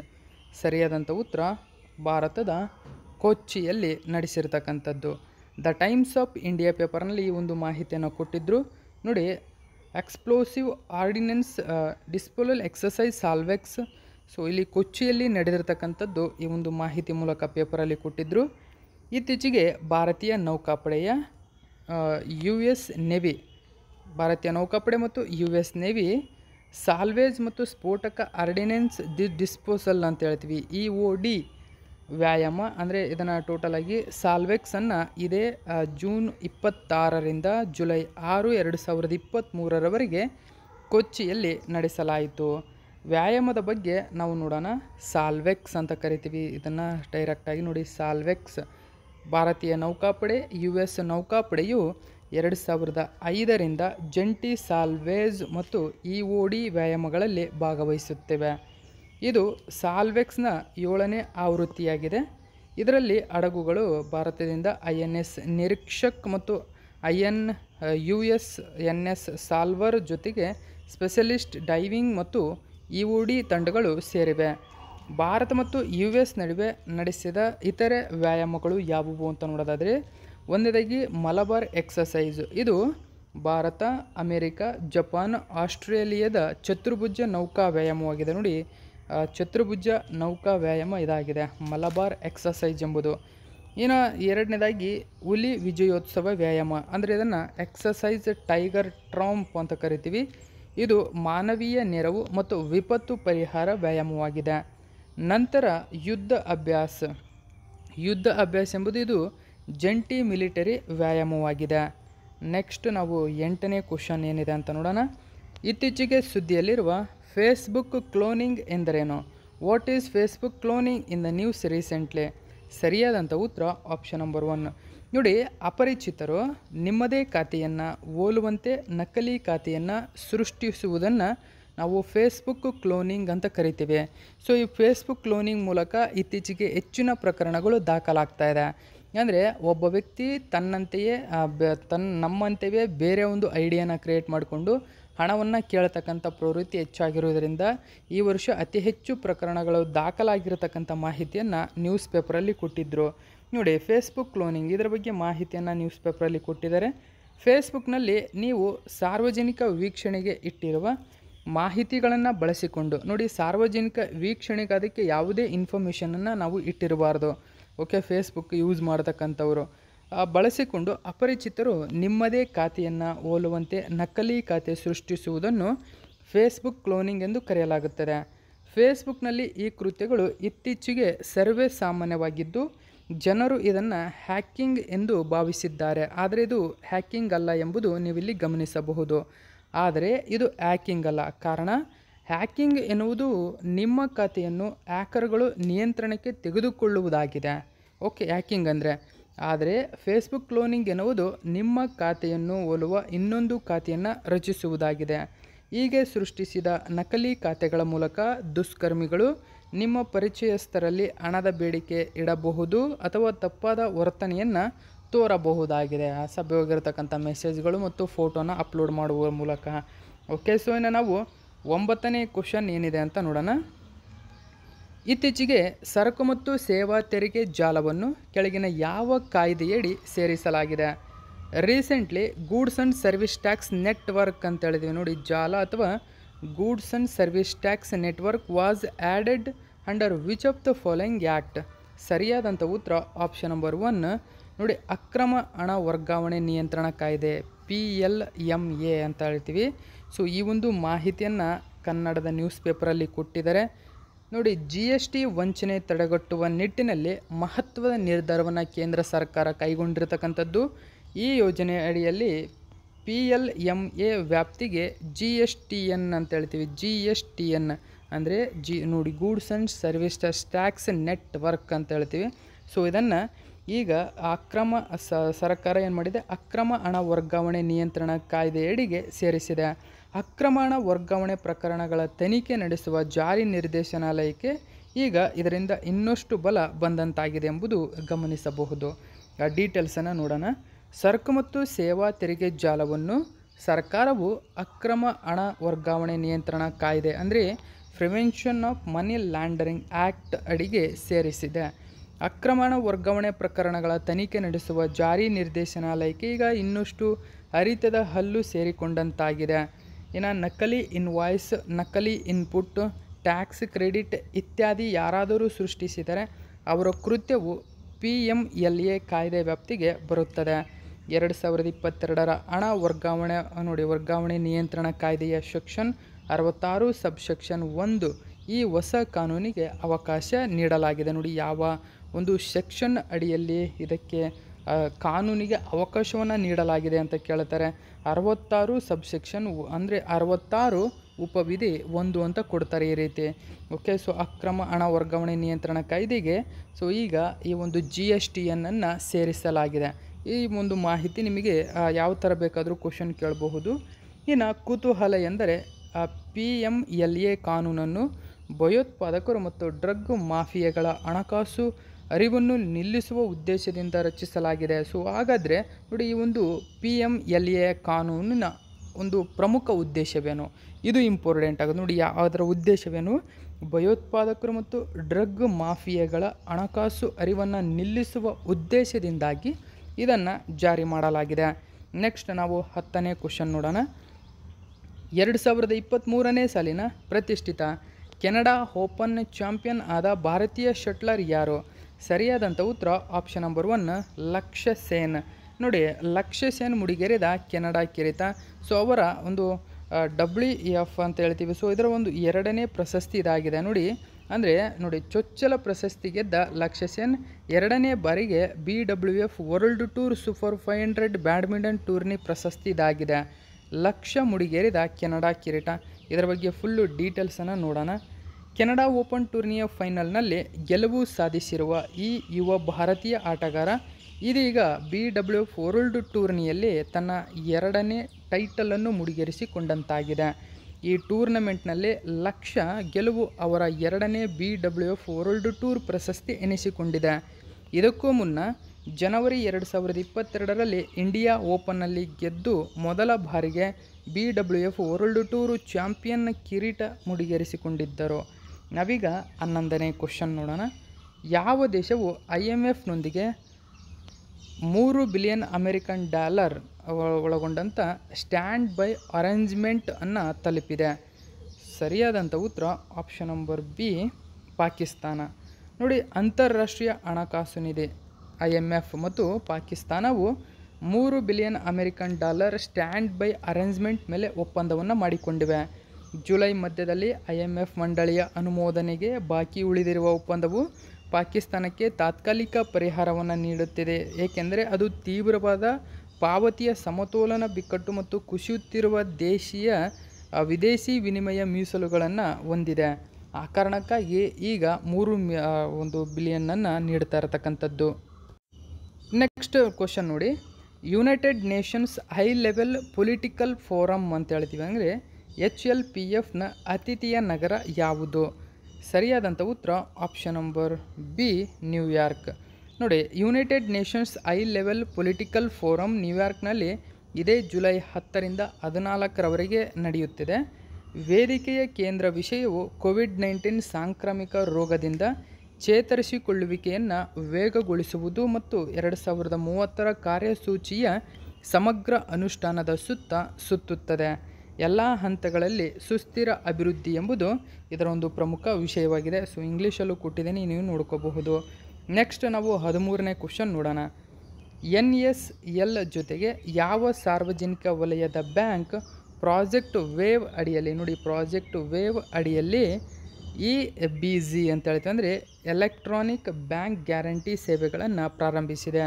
ಸರಿಯಾದಂಥ ಉತ್ತರ ಭಾರತದ ಕೊಚ್ಚಿಯಲ್ಲಿ ನಡೆಸಿರ್ತಕ್ಕಂಥದ್ದು ದ ಟೈಮ್ಸ್ ಆಫ್ ಇಂಡಿಯಾ ಪೇಪರ್ನಲ್ಲಿ ಈ ಒಂದು ಮಾಹಿತಿಯನ್ನು ಕೊಟ್ಟಿದ್ದರು ನೋಡಿ explosive ordnance disposal exercise Salvex so ಇಲ್ಲಿ ಕೊಚ್ಚಿಯಲ್ಲಿ ನಡೆದಿರತಕ್ಕಂಥದ್ದು ಈ ಒಂದು ಮಾಹಿತಿ ಮೂಲಕ ಪೇಪರಲ್ಲಿ ಕೊಟ್ಟಿದ್ದರು ಇತ್ತೀಚೆಗೆ ಭಾರತೀಯ ನೌಕಾಪಡೆಯ ಯು ಎಸ್ ನೇವಿ ಭಾರತೀಯ ನೌಕಾಪಡೆ ಮತ್ತು ಯು ಎಸ್ ನೇವಿ ಸಾಲ್ವೇಜ್ ಮತ್ತು ಸ್ಫೋಟಕ ಆರ್ಡಿನೆನ್ಸ್ ದಿ ಡಿಸ್ಪೋಸಲ್ ಅಂತ ಹೇಳ್ತೀವಿ ಇ ಒ ಡಿ ವ್ಯಾಯಾಮ ಅಂದರೆ ಇದನ್ನು ಟೋಟಲಾಗಿ ಸಾಲ್ವೆಕ್ಸನ್ನು ಇದೇ ಜೂನ್ ಇಪ್ಪತ್ತಾರರಿಂದ ಜುಲೈ ಆರು ಎರಡು ಸಾವಿರದ ಇಪ್ಪತ್ತ್ಮೂರರವರೆಗೆ ಕೊಚ್ಚಿಯಲ್ಲಿ ನಡೆಸಲಾಯಿತು ವ್ಯಾಯಾಮದ ಬಗ್ಗೆ ನಾವು ನೋಡೋಣ ಸಾಲ್ವೆಕ್ಸ್ ಅಂತ ಕರಿತೀವಿ ಇದನ್ನು ಡೈರೆಕ್ಟಾಗಿ ನೋಡಿ ಸಾಲ್ವೆಕ್ಸ್ ಭಾರತೀಯ ನೌಕಾಪಡೆ ಯು ಎಸ್ ನೌಕಾಪಡೆಯು ಎರಡು ಸಾವಿರದ ಐದರಿಂದ ಜಂಟಿ ಸಾಲ್ವೇಜ್ ಮತ್ತು ಇ ಒ ಡಿ ವ್ಯಾಯಾಮಗಳಲ್ಲಿ ಭಾಗವಹಿಸುತ್ತಿವೆ ಇದು ಸಾಲ್ವೆಕ್ಸ್ನ ಏಳನೇ ಆವೃತ್ತಿಯಾಗಿದೆ ಇದರಲ್ಲಿ ಹಡಗುಗಳು ಭಾರತದಿಂದ ಐ ಎನ್ ಎಸ್ ನಿರೀಕ್ಷಕ್ ಮತ್ತು I N U S N S Salvor ಜೊತೆಗೆ ಸ್ಪೆಷಲಿಸ್ಟ್ ಡೈವಿಂಗ್ ಮತ್ತು ಇವುಡಿ ತಂಡಗಳು ಸೇರಿವೆ ಭಾರತ ಮತ್ತು ಯು ಎಸ್ ನಡುವೆ ನಡೆಸಿದ ಇತರೆ ವ್ಯಾಯಾಮಗಳು ಯಾವುವು ಅಂತ ನೋಡೋದಾದರೆ ಒಂದೇದಾಗಿ ಮಲಬಾರ್ ಎಕ್ಸಸೈಸ್ ಇದು ಭಾರತ ಅಮೇರಿಕ ಜಪಾನ್ ಆಸ್ಟ್ರೇಲಿಯಾದ ಚತುರ್ಭುಜ ನೌಕಾ ವ್ಯಾಯಾಮವಾಗಿದೆ ನೋಡಿ ಚತುರ್ಭುಜ ನೌಕಾ ವ್ಯಾಯಾಮ ಇದಾಗಿದೆ ಮಲಬಾರ್ ಎಕ್ಸಸೈಸ್ ಎಂಬುದು ಇನ್ನು ಎರಡನೇದಾಗಿ ಹುಲಿ ವಿಜಯೋತ್ಸವ ವ್ಯಾಯಾಮ ಅಂದರೆ ಇದನ್ನು ಎಕ್ಸಸೈಸ್ ಟೈಗರ್ ಟ್ರಾಂಪ್ ಅಂತ ಕರಿತೀವಿ ಇದು ಮಾನವೀಯ ನೆರವು ಮತ್ತು ವಿಪತ್ತು ಪರಿಹಾರ ವ್ಯಾಯಾಮವಾಗಿದೆ ನಂತರ ಯುದ್ಧ ಅಭ್ಯಾಸ ಯುದ್ಧ ಅಭ್ಯಾಸ ಎಂಬುದು ಇದು ಜಂಟಿ ಮಿಲಿಟರಿ ವ್ಯಾಯಾಮವಾಗಿದೆ ನೆಕ್ಸ್ಟ್ ನಾವು ಎಂಟನೇ ಕ್ವಶನ್ ಏನಿದೆ ಅಂತ ನೋಡೋಣ ಇತ್ತೀಚೆಗೆ ಸುದ್ದಿಯಲ್ಲಿರುವ ಫೇಸ್ಬುಕ್ ಕ್ಲೋನಿಂಗ್ ಎಂದರೇನು what is Facebook cloning in the news recently ಸರಿಯಾದಂಥ ಉತ್ತರ ಆಪ್ಷನ್ ನಂಬರ್ ಒನ್ ನೋಡಿ ಅಪರಿಚಿತರು ನಿಮ್ಮದೇ ಖಾತೆಯನ್ನು ಹೋಲುವಂತೆ ನಕಲಿ ಖಾತೆಯನ್ನು ಸೃಷ್ಟಿಸುವುದನ್ನು ನಾವು ಫೇಸ್ಬುಕ್ ಕ್ಲೋನಿಂಗ್ ಅಂತ ಕರಿತೀವಿ ಸೊ ಈ ಫೇಸ್ಬುಕ್ ಕ್ಲೋನಿಂಗ್ ಮೂಲಕ ಇತ್ತೀಚೆಗೆ ಹೆಚ್ಚಿನ ಪ್ರಕರಣಗಳು ದಾಖಲಾಗ್ತಾ ಇದೆ ಅಂದರೆ ಒಬ್ಬ ವ್ಯಕ್ತಿ ತನ್ನಂತೆಯೇ ತನ್ನ ನಮ್ಮಂತೆಯೇ ಬೇರೆ ಒಂದು ಐಡಿಯಾನ ಕ್ರಿಯೇಟ್ ಮಾಡಿಕೊಂಡು ಹಣವನ್ನು ಕೇಳತಕ್ಕಂಥ ಪ್ರವೃತ್ತಿ ಹೆಚ್ಚಾಗಿರುವುದರಿಂದ ಈ ವರ್ಷ ಅತಿ ಹೆಚ್ಚು ಪ್ರಕರಣಗಳು ದಾಖಲಾಗಿರತಕ್ಕಂಥ ಮಾಹಿತಿಯನ್ನು ನ್ಯೂಸ್ ಪೇಪರಲ್ಲಿ ಕೊಟ್ಟಿದ್ದರು ನೋಡಿ ಫೇಸ್ಬುಕ್ ಕ್ಲೋನಿಂಗ್ ಇದರ ಬಗ್ಗೆ ಮಾಹಿತಿಯನ್ನು ನ್ಯೂಸ್ ಪೇಪರಲ್ಲಿ ಕೊಟ್ಟಿದ್ದಾರೆ ಫೇಸ್ಬುಕ್ನಲ್ಲಿ ನೀವು ಸಾರ್ವಜನಿಕ ವೀಕ್ಷಣೆಗೆ ಇಟ್ಟಿರುವ ಮಾಹಿತಿಗಳನ್ನು ಬಳಸಿಕೊಂಡು ನೋಡಿ ಸಾರ್ವಜನಿಕ ವೀಕ್ಷಣೆಗೆ ಅದಕ್ಕೆ ಯಾವುದೇ ಇನ್ಫಾರ್ಮೇಷನನ್ನು ನಾವು ಇಟ್ಟಿರಬಾರ್ದು ಓಕೆ ಫೇಸ್ಬುಕ್ ಯೂಸ್ ಮಾಡ್ತಕ್ಕಂಥವರು ಬಳಸಿಕೊಂಡು ಅಪರಿಚಿತರು ನಿಮ್ಮದೇ ಖಾತೆಯನ್ನು ಹೋಲುವಂತೆ ನಕಲಿ ಖಾತೆ ಸೃಷ್ಟಿಸುವುದನ್ನು ಫೇಸ್ಬುಕ್ ಕ್ಲೋನಿಂಗ್ ಎಂದು ಕರೆಯಲಾಗುತ್ತದೆ ಫೇಸ್ಬುಕ್ನಲ್ಲಿ ಈ ಕೃತ್ಯಗಳು ಇತ್ತೀಚೆಗೆ ಸರ್ವೇ ಸಾಮಾನ್ಯವಾಗಿದ್ದು ಜನರು ಇದನ್ನು ಹ್ಯಾಕಿಂಗ್ ಎಂದು ಭಾವಿಸಿದ್ದಾರೆ ಆದರೆ ಇದು ಹ್ಯಾಕಿಂಗ್ ಅಲ್ಲ ಎಂಬುದು ನೀವಿಲ್ಲಿ ಗಮನಿಸಬಹುದು ಆದರೆ ಇದು ಹ್ಯಾಕಿಂಗ್ ಅಲ್ಲ ಕಾರಣ ಹ್ಯಾಕಿಂಗ್ ಎನ್ನುವುದು ನಿಮ್ಮ ಖಾತೆಯನ್ನು ಹ್ಯಾಕರ್ಗಳು ನಿಯಂತ್ರಣಕ್ಕೆ ತೆಗೆದುಕೊಳ್ಳುವುದಾಗಿದೆ ಓಕೆ ಹ್ಯಾಕಿಂಗ್ ಅಂದರೆ ಆದರೆ ಫೇಸ್ಬುಕ್ ಕ್ಲೋನಿಂಗ್ ಎನ್ನುವುದು ನಿಮ್ಮ ಖಾತೆಯನ್ನು ಹೋಲುವ ಇನ್ನೊಂದು ಖಾತೆಯನ್ನು ರಚಿಸುವುದಾಗಿದೆ ಹೀಗೆ ಸೃಷ್ಟಿಸಿದ ನಕಲಿ ಖಾತೆಗಳ ಮೂಲಕ ದುಷ್ಕರ್ಮಿಗಳು ನಿಮ್ಮ ಪರಿಚಯಸ್ಥರಲ್ಲಿ ಹಣದ ಬೇಡಿಕೆ ಇಡಬಹುದು ಅಥವಾ ತಪ್ಪಾದ ವರ್ತನೆಯನ್ನು ತೋರಬಹುದಾಗಿದೆ ಅಸಭ್ಯವಾಗಿರತಕ್ಕಂಥ ಮೆಸೇಜ್ಗಳು ಮತ್ತು ಫೋಟೋನ ಅಪ್ಲೋಡ್ ಮಾಡುವ ಮೂಲಕ ಓಕೆ ಸೊ ಇನ್ನು ನಾವು ಒಂಬತ್ತನೇ ಕ್ವಶನ್ ಏನಿದೆ ಅಂತ ನೋಡೋಣ ಇತ್ತೀಚೆಗೆ ಸರಕು ಮತ್ತು ಸೇವಾ ತೆರಿಗೆ ಜಾಲವನ್ನು ಕೆಳಗಿನ ಯಾವ ಕಾಯ್ದೆಯಡಿ ಸೇರಿಸಲಾಗಿದೆ recently goods and service tax network ಅಂತ ಹೇಳಿದ್ವಿ ನೋಡಿ ಜಾಲ ಅಥವಾ Goods and Service Tax Network was added under which of the following act ಸರಿಯಾದಂಥ ಉತ್ತರ ಆಪ್ಷನ್ ನಂಬರ್ ಒನ್ ನೋಡಿ ಅಕ್ರಮ ಹಣ ವರ್ಗಾವಣೆ ನಿಯಂತ್ರಣ ಕಾಯ್ದೆ ಪಿ ಎಲ್ ಎಮ್ ಎ ಅಂತ ಹೇಳ್ತೀವಿ ಸೊ ಈ ಒಂದು ಮಾಹಿತಿಯನ್ನು ಕನ್ನಡದ ನ್ಯೂಸ್ ಪೇಪರಲ್ಲಿ ಕೊಟ್ಟಿದ್ದಾರೆ ನೋಡಿ ಜಿ ಎಸ್ ಟಿ ವಂಚನೆ ತಡೆಗಟ್ಟುವ ನಿಟ್ಟಿನಲ್ಲಿ ಮಹತ್ವದ ನಿರ್ಧಾರವನ್ನು ಕೇಂದ್ರ ಸರ್ಕಾರ ಕೈಗೊಂಡಿರತಕ್ಕಂಥದ್ದು ಈ ಯೋಜನೆ ಅಡಿಯಲ್ಲಿ ಪಿ ಎಲ್ ಎಮ್ ಎ ವ್ಯಾಪ್ತಿಗೆ ಜಿ ಎಸ್ ಟಿ ಎನ್ ಅಂತ ಹೇಳ್ತೀವಿ ಜಿ ಎಸ್ ಟಿ ಎನ್ ಅಂದರೆ ಜಿ ನೋಡಿ goods and service tax network ಅಂತ ಹೇಳ್ತೀವಿ ಸೊ ಇದನ್ನು ಈಗ ಅಕ್ರಮ ಸರ್ಕಾರ ಏನು ಮಾಡಿದೆ ಅಕ್ರಮ ಹಣ ವರ್ಗಾವಣೆ ನಿಯಂತ್ರಣ ಕಾಯ್ದೆಯಡಿಗೆ ಸೇರಿಸಿದೆ ಅಕ್ರಮ ಹಣ ವರ್ಗಾವಣೆ ಪ್ರಕರಣಗಳ ತನಿಖೆ ನಡೆಸುವ ಜಾರಿ ನಿರ್ದೇಶನಾಲಯಕ್ಕೆ ಈಗ ಇದರಿಂದ ಇನ್ನಷ್ಟು ಬಲ ಬಂದಂತಾಗಿದೆ ಎಂಬುದು ಗಮನಿಸಬಹುದು ಡೀಟೇಲ್ಸನ್ನು ನೋಡೋಣ ಸರಕು ಮತ್ತು ಸೇವಾ ತೆರಿಗೆ ಜಾಲವನ್ನು ಸರ್ಕಾರವು ಅಕ್ರಮ ಹಣ ವರ್ಗಾವಣೆ ನಿಯಂತ್ರಣ ಕಾಯ್ದೆ ಅಂದರೆ prevention of money laundering act ಅಡಿಗೆ ಸೇರಿಸಿದೆ ಅಕ್ರಮ ಹಣ ವರ್ಗಾವಣೆ ಪ್ರಕರಣಗಳ ತನಿಖೆ ನಡೆಸುವ ಜಾರಿ ನಿರ್ದೇಶನಾಲಯಕ್ಕೆ ಈಗ ಇನ್ನಷ್ಟು ಹರಿತದ ಹಲ್ಲು ಸೇರಿಕೊಂಡಂತಾಗಿದೆ ಇನ್ನು ನಕಲಿ ಇನ್ವಾಯ್ಸ್ ನಕಲಿ ಇನ್ಪುಟ್ ಟ್ಯಾಕ್ಸ್ ಕ್ರೆಡಿಟ್ ಇತ್ಯಾದಿ ಯಾರಾದರೂ ಸೃಷ್ಟಿಸಿದರೆ ಅವರ ಕೃತ್ಯವು ಪಿ ಎಂ ಎಲ್ ಎ ಕಾಯ್ದೆ ವ್ಯಾಪ್ತಿಗೆ ಬರುತ್ತದೆ ಎರಡು ಸಾವಿರದ ಇಪ್ಪತ್ತೆರಡರ ಹಣ ವರ್ಗಾವಣೆ ನೋಡಿ ವರ್ಗಾವಣೆ ನಿಯಂತ್ರಣ ಕಾಯ್ದೆಯ ಸೆಕ್ಷನ್ ಅರವತ್ತಾರು ಸಬ್ ಸೆಕ್ಷನ್ ಒಂದು ಈ ಹೊಸ ಕಾನೂನಿಗೆ ಅವಕಾಶ ನೀಡಲಾಗಿದೆ ನೋಡಿ ಯಾವ ಒಂದು ಸೆಕ್ಷನ್ ಅಡಿಯಲ್ಲಿ ಇದಕ್ಕೆ ಕಾನೂನಿಗೆ ಅವಕಾಶವನ್ನು ನೀಡಲಾಗಿದೆ ಅಂತ ಕೇಳ್ತಾರೆ ಅರವತ್ತಾರು ಸಬ್ ಸೆಕ್ಷನ್ ಅಂದರೆ ಅರವತ್ತಾರು ಉಪವಿಧಿ ಒಂದು ಅಂತ ಕೊಡ್ತಾರೆ ಈ ರೀತಿ ಓಕೆ ಸೊ ಅಕ್ರಮ ಹಣ ವರ್ಗಾವಣೆ ನಿಯಂತ್ರಣ ಕಾಯ್ದೆಗೆ ಸೊ ಈಗ ಈ ಒಂದು ಜಿ ಎಸ್ ಟಿ ಎನ್ನನ್ನು ಸೇರಿಸಲಾಗಿದೆ ಈ ಒಂದು ಮಾಹಿತಿ ನಿಮಗೆ ಯಾವ ಥರ ಬೇಕಾದರೂ ಕ್ವಶನ್ ಕೇಳಬಹುದು ಇನ್ನು ಕುತೂಹಲ ಎಂದರೆ ಪಿ ಎಮ್ ಎಲ್ ಎ ಕಾನೂನನ್ನು ಭಯೋತ್ಪಾದಕರು ಮತ್ತು ಡ್ರಗ್ ಮಾಫಿಯಾಗಳ ಹಣಕಾಸು ಅರಿವನ್ನು ನಿಲ್ಲಿಸುವ ಉದ್ದೇಶದಿಂದ ರಚಿಸಲಾಗಿದೆ ಸೊ ಹಾಗಾದರೆ ನೋಡಿ ಈ ಒಂದು ಪಿ ಎಂ ಎಲ್ ಎ ಕಾನೂನಿನ ಒಂದು ಪ್ರಮುಖ ಉದ್ದೇಶವೇನು ಇದು ಇಂಪಾರ್ಟೆಂಟ್ ಆಗೋದು ನೋಡಿ ಅದರ ಉದ್ದೇಶವೇನು ಭಯೋತ್ಪಾದಕರು ಮತ್ತು ಡ್ರಗ್ ಮಾಫಿಯಾಗಳ ಹಣಕಾಸು ಅರಿವನ್ನು ನಿಲ್ಲಿಸುವ ಉದ್ದೇಶದಿಂದಾಗಿ ಇದನ್ನು ಜಾರಿ ಮಾಡಲಾಗಿದೆ ನೆಕ್ಸ್ಟ್ ನಾವು ಹತ್ತನೇ ಕ್ವಶನ್ ನೋಡೋಣ ಎರಡು ಸಾವಿರದ ಇಪ್ಪತ್ತ್ಮೂರನೇ ಸಾಲಿನ ಪ್ರತಿಷ್ಠಿತ ಕೆನಡಾ ಓಪನ್ ಚಾಂಪಿಯನ್ ಆದ ಭಾರತೀಯ ಶಟ್ಲರ್ ಯಾರು ಸರಿಯಾದಂಥ ಉತ್ತರ ಆಪ್ಷನ್ ನಂಬರ್ ಒನ್ ಲಕ್ಷ್ಯ ಸೇನ್ ನೋಡಿ ಲಕ್ಷ್ಯ ಸೇನ್ ಮುಡಿಗೆರೆದ ಕೆನಡಾ ಕಿರಿತ ಸೊ ಅವರ ಒಂದು ಡಬ್ಲ್ಯೂ ಎಫ್ e ಅಂತ ಹೇಳ್ತೀವಿ ಸೊ ಇದರ ಒಂದು ಎರಡನೇ ಪ್ರಶಸ್ತಿ ಇದಾಗಿದೆ ನೋಡಿ ಅಂದರೆ ನೋಡಿ ಚೊಚ್ಚಲ ಪ್ರಶಸ್ತಿ ಗೆದ್ದ ಸೇನ್ ಎರಡನೇ ಬಾರಿಗೆ B W F world tour super five hundred badminton ಟೂರ್ನಿ ಪ್ರಶಸ್ತಿ ಇದಾಗಿದೆ ಲಕ್ಷ ಮುಡಿಗೇರಿದ ಕೆನಡಾ ಕಿರೀಟ ಇದರ ಬಗ್ಗೆ ಫುಲ್ಲು ಡೀಟೇಲ್ಸನ್ನು ನೋಡೋಣ ಕೆನಡಾ ಓಪನ್ ಟೂರ್ನಿಯ ಫೈನಲ್ನಲ್ಲಿ ಗೆಲುವು ಸಾಧಿಸಿರುವ ಈ ಯುವ ಭಾರತೀಯ ಆಟಗಾರ ಇದೀಗ ಬಿ ಡಬ್ಲ್ಯೂ ಎಫ್ ವರ್ಲ್ಡ್ ಟೂರ್ನಿಯಲ್ಲಿ ತನ್ನ ಎರಡನೇ ಟೈಟಲನ್ನು ಮುಡಿಗೇರಿಸಿಕೊಂಡಂತಾಗಿದೆ ಈ ಟೂರ್ನಮೆಂಟ್ನಲ್ಲಿ ಲಕ್ಷ ಗೆಲುವು ಅವರ ಎರಡನೇ B W F world tour ಪ್ರಶಸ್ತಿ ಎನಿಸಿಕೊಂಡಿದೆ ಇದಕ್ಕೂ ಮುನ್ನ ಜನವರಿ ಎರಡು ಸಾವಿರದ ಇಪ್ಪತ್ತೆರಡರಲ್ಲಿ ಇಂಡಿಯಾ ಓಪನ್ನಲ್ಲಿ ಗೆದ್ದು ಮೊದಲ ಬಾರಿಗೆ B W F world tour champion ಕಿರೀಟ ಮುಡಿಗೇರಿಸಿಕೊಂಡಿದ್ದರು ನಾವೀಗ ಹನ್ನೊಂದನೇ ಕ್ವಶನ್ ನೋಡೋಣ ಯಾವ ದೇಶವು ಐ ಎಮ್ ಎಫ್ನೊಂದಿಗೆ ಮೂರು ಬಿಲಿಯನ್ ಅಮೆರಿಕನ್ ಡಾಲರ್ ಒಳಗೊಂಡಂಥ ಸ್ಟ್ಯಾಂಡ್ ಬೈ ಅರೇಂಜ್ಮೆಂಟ್ ಅನ್ನು ತಲುಪಿದೆ ಸರಿಯಾದಂಥ ಉತ್ತರ ಆಪ್ಷನ್ ನಂಬರ್ ಬಿ ಪಾಕಿಸ್ತಾನ ನೋಡಿ ಅಂತಾರಾಷ್ಟ್ರೀಯ ಹಣಕಾಸು ನಿಧಿ ಐ ಎಮ್ ಎಫ್ ಮತ್ತು ಪಾಕಿಸ್ತಾನವು ಮೂರು billion American dollar stand by arrangement ಮೇಲೆ ಒಪ್ಪಂದವನ್ನು ಮಾಡಿಕೊಂಡಿವೆ ಜುಲೈ ಮಧ್ಯದಲ್ಲಿ ಐ ಎಮ್ ಎಫ್ ಮಂಡಳಿಯ ಅನುಮೋದನೆಗೆ ಬಾಕಿ ಉಳಿದಿರುವ ಒಪ್ಪಂದವು ಪಾಕಿಸ್ತಾನಕ್ಕೆ ತಾತ್ಕಾಲಿಕ ಪರಿಹಾರವನ್ನು ನೀಡುತ್ತಿದೆ ಏಕೆಂದರೆ ಅದು ತೀವ್ರವಾದ ಪಾವತಿಯ ಸಮತೋಲನ ಬಿಕ್ಕಟ್ಟು ಮತ್ತು ಕುಸಿಯುತ್ತಿರುವ ದೇಶೀಯ ವಿದೇಶಿ ವಿನಿಮಯ ಮೀಸಲುಗಳನ್ನು ಹೊಂದಿದೆ ಆ ಕಾರಣಕ್ಕಾಗಿ ಈಗ ಮೂರು ಒಂದು ಬಿಲಿಯನ್ನನ್ನು ನೀಡ್ತಾ ಇರತಕ್ಕಂಥದ್ದು ನೆಕ್ಸ್ಟ್ ಕ್ವಶನ್ ನೋಡಿ United Nations high level political forum ಅಂತ ಹೇಳ್ತೀವಿ ಅಂದರೆ ಎಚ್ ಎಲ್ ಪಿ ಎಫ್ನ ಅತಿಥಿಯ ನಗರ ಯಾವುದು ಸರಿಯಾದಂಥ ಉತ್ತರ ಆಪ್ಷನ್ ನಂಬರ್ ಬಿ ನ್ಯೂಯಾರ್ಕ್ ನೋಡಿ United Nations high level political forum ನ್ಯೂಯಾರ್ಕ್ನಲ್ಲಿ ಇದೇ ಜುಲೈ ಹತ್ತರಿಂದ ಹದಿನಾಲ್ಕರವರೆಗೆ ನಡೆಯುತ್ತಿದೆ ವೇದಿಕೆಯ ಕೇಂದ್ರ ವಿಷಯವು ಕೋವಿಡ್ ನೈನ್ಟೀನ್ ಸಾಂಕ್ರಾಮಿಕ ರೋಗದಿಂದ ಚೇತರಿಸಿಕೊಳ್ಳುವಿಕೆಯನ್ನು ವೇಗಗೊಳಿಸುವುದು ಮತ್ತು ಎರಡು ಸಾವಿರದ ಮೂವತ್ತರ ಕಾರ್ಯಸೂಚಿಯ ಸಮಗ್ರ ಅನುಷ್ಠಾನದ ಸುತ್ತ ಸುತ್ತುತ್ತದೆ ಎಲ್ಲ ಹಂತಗಳಲ್ಲಿ ಸುಸ್ಥಿರ ಅಭಿವೃದ್ಧಿ ಎಂಬುದು ಇದರ ಒಂದು ಪ್ರಮುಖ ವಿಷಯವಾಗಿದೆ ಸೊ ಇಂಗ್ಲೀಷಲ್ಲೂ ಕೊಟ್ಟಿದ್ದೀನಿ ನೀವು ನೋಡ್ಕೋಬಹುದು ನೆಕ್ಸ್ಟ್ ನಾವು ಹದಿಮೂರನೇ ಕ್ವಶನ್ ನೋಡೋಣ ಎನ್ ಎಸ್ ಎಲ್ ಜೊತೆಗೆ ಯಾವ ಸಾರ್ವಜನಿಕ ವಲಯದ ಬ್ಯಾಂಕ್ ಪ್ರಾಜೆಕ್ಟ್ ವೇವ್ ಅಡಿಯಲ್ಲಿ ನೋಡಿ ಪ್ರಾಜೆಕ್ಟ್ ವೇವ್ ಅಡಿಯಲ್ಲಿ ಇ ಬಿ ಜಿ ಅಂತ ಹೇಳ್ತಂದರೆ ಎಲೆಕ್ಟ್ರಾನಿಕ್ ಬ್ಯಾಂಕ್ ಗ್ಯಾರಂಟಿ ಸೇವೆಗಳನ್ನು ಪ್ರಾರಂಭಿಸಿದೆ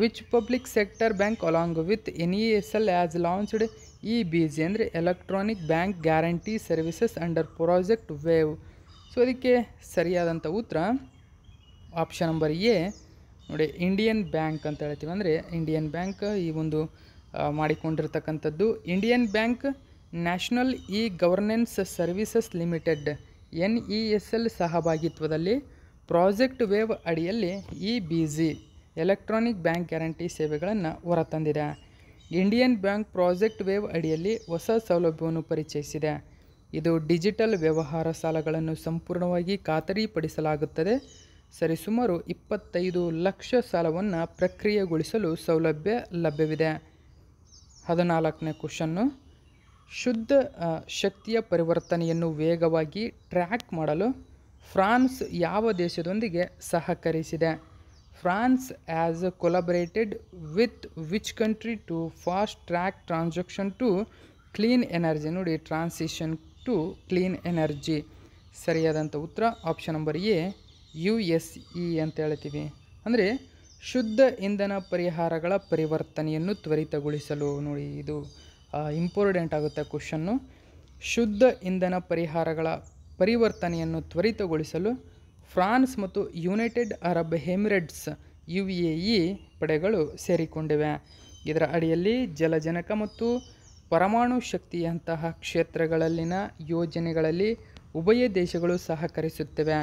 which public sector bank along with N E S L as launched E B G ಅಂದರೆ electronic bank guarantee services under project wave so ಅದಕ್ಕೆ ಸರಿಯಾದಂಥ ಉತ್ತರ option number A ನೋಡಿ Indian Bank ಅಂತ ಹೇಳ್ತೀವಿ ಅಂದರೆ ಇಂಡಿಯನ್ ಬ್ಯಾಂಕ್ ಈ ಒಂದು ಮಾಡಿಕೊಂಡಿರ್ತಕ್ಕಂಥದ್ದು Indian Bank National E governance services limited N E S L ಸಹಭಾಗಿತ್ವದಲ್ಲಿ ಪ್ರಾಜೆಕ್ಟ್ ವೇವ್ ಅಡಿಯಲ್ಲಿ E B G electronic bank guarantee ಸೇವೆಗಳನ್ನು ಹೊರತಂದಿದೆ ಇಂಡಿಯನ್ ಬ್ಯಾಂಕ್ ಪ್ರಾಜೆಕ್ಟ್ ವೇವ್ ಅಡಿಯಲ್ಲಿ ಹೊಸ ಸೌಲಭ್ಯವನ್ನು ಪರಿಚಯಿಸಿದೆ ಇದು ಡಿಜಿಟಲ್ ವ್ಯವಹಾರ ಸಾಲಗಳನ್ನು ಸಂಪೂರ್ಣವಾಗಿ ಖಾತರಿಪಡಿಸಲಾಗುತ್ತದೆ ಸರಿಸುಮಾರು ಇಪ್ಪತ್ತೈದು ಲಕ್ಷ ಸಾಲವನ್ನು ಪ್ರಕ್ರಿಯೆಗೊಳಿಸಲು ಸೌಲಭ್ಯ ಲಭ್ಯವಿದೆ ಹದಿನಾಲ್ಕನೇ ಕ್ವಶನ್ನು ಶುದ್ಧ ಶಕ್ತಿಯ ಪರಿವರ್ತನೆಯನ್ನು ವೇಗವಾಗಿ ಟ್ರ್ಯಾಕ್ ಮಾಡಲು ಫ್ರಾನ್ಸ್ ಯಾವ ದೇಶದೊಂದಿಗೆ ಸಹಕರಿಸಿದೆ France as collaborated with which country to fast track transaction to clean energy ನೋಡಿ ಟ್ರಾನ್ಸಿಷನ್ ಟು ಕ್ಲೀನ್ ಎನರ್ಜಿ ಸರಿಯಾದಂಥ ಉತ್ತರ option number A U S E ಅಂತ ಹೇಳ್ತೀವಿ ಅಂದರೆ ಶುದ್ಧ ಇಂಧನ ಪರಿಹಾರಗಳ ಪರಿವರ್ತನೆಯನ್ನು ತ್ವರಿತಗೊಳಿಸಲು ನೋಡಿ ಇದು ಇಂಪಾರ್ಟೆಂಟ್ ಆಗುತ್ತೆ ಕ್ವಶನ್ನು ಶುದ್ಧ ಇಂಧನ ಪರಿಹಾರಗಳ ಪರಿವರ್ತನೆಯನ್ನು ತ್ವರಿತಗೊಳಿಸಲು ಫ್ರಾನ್ಸ್ ಮತ್ತು United Arab Emirates U A E ಪಡೆಗಳು ಸೇರಿಕೊಂಡಿವೆ ಇದರ ಅಡಿಯಲ್ಲಿ ಜಲಜನಕ ಮತ್ತು ಪರಮಾಣು ಶಕ್ತಿಯಂತಹ ಕ್ಷೇತ್ರಗಳಲ್ಲಿನ ಯೋಜನೆಗಳಲ್ಲಿ ಉಭಯ ದೇಶಗಳು ಸಹಕರಿಸುತ್ತಿವೆ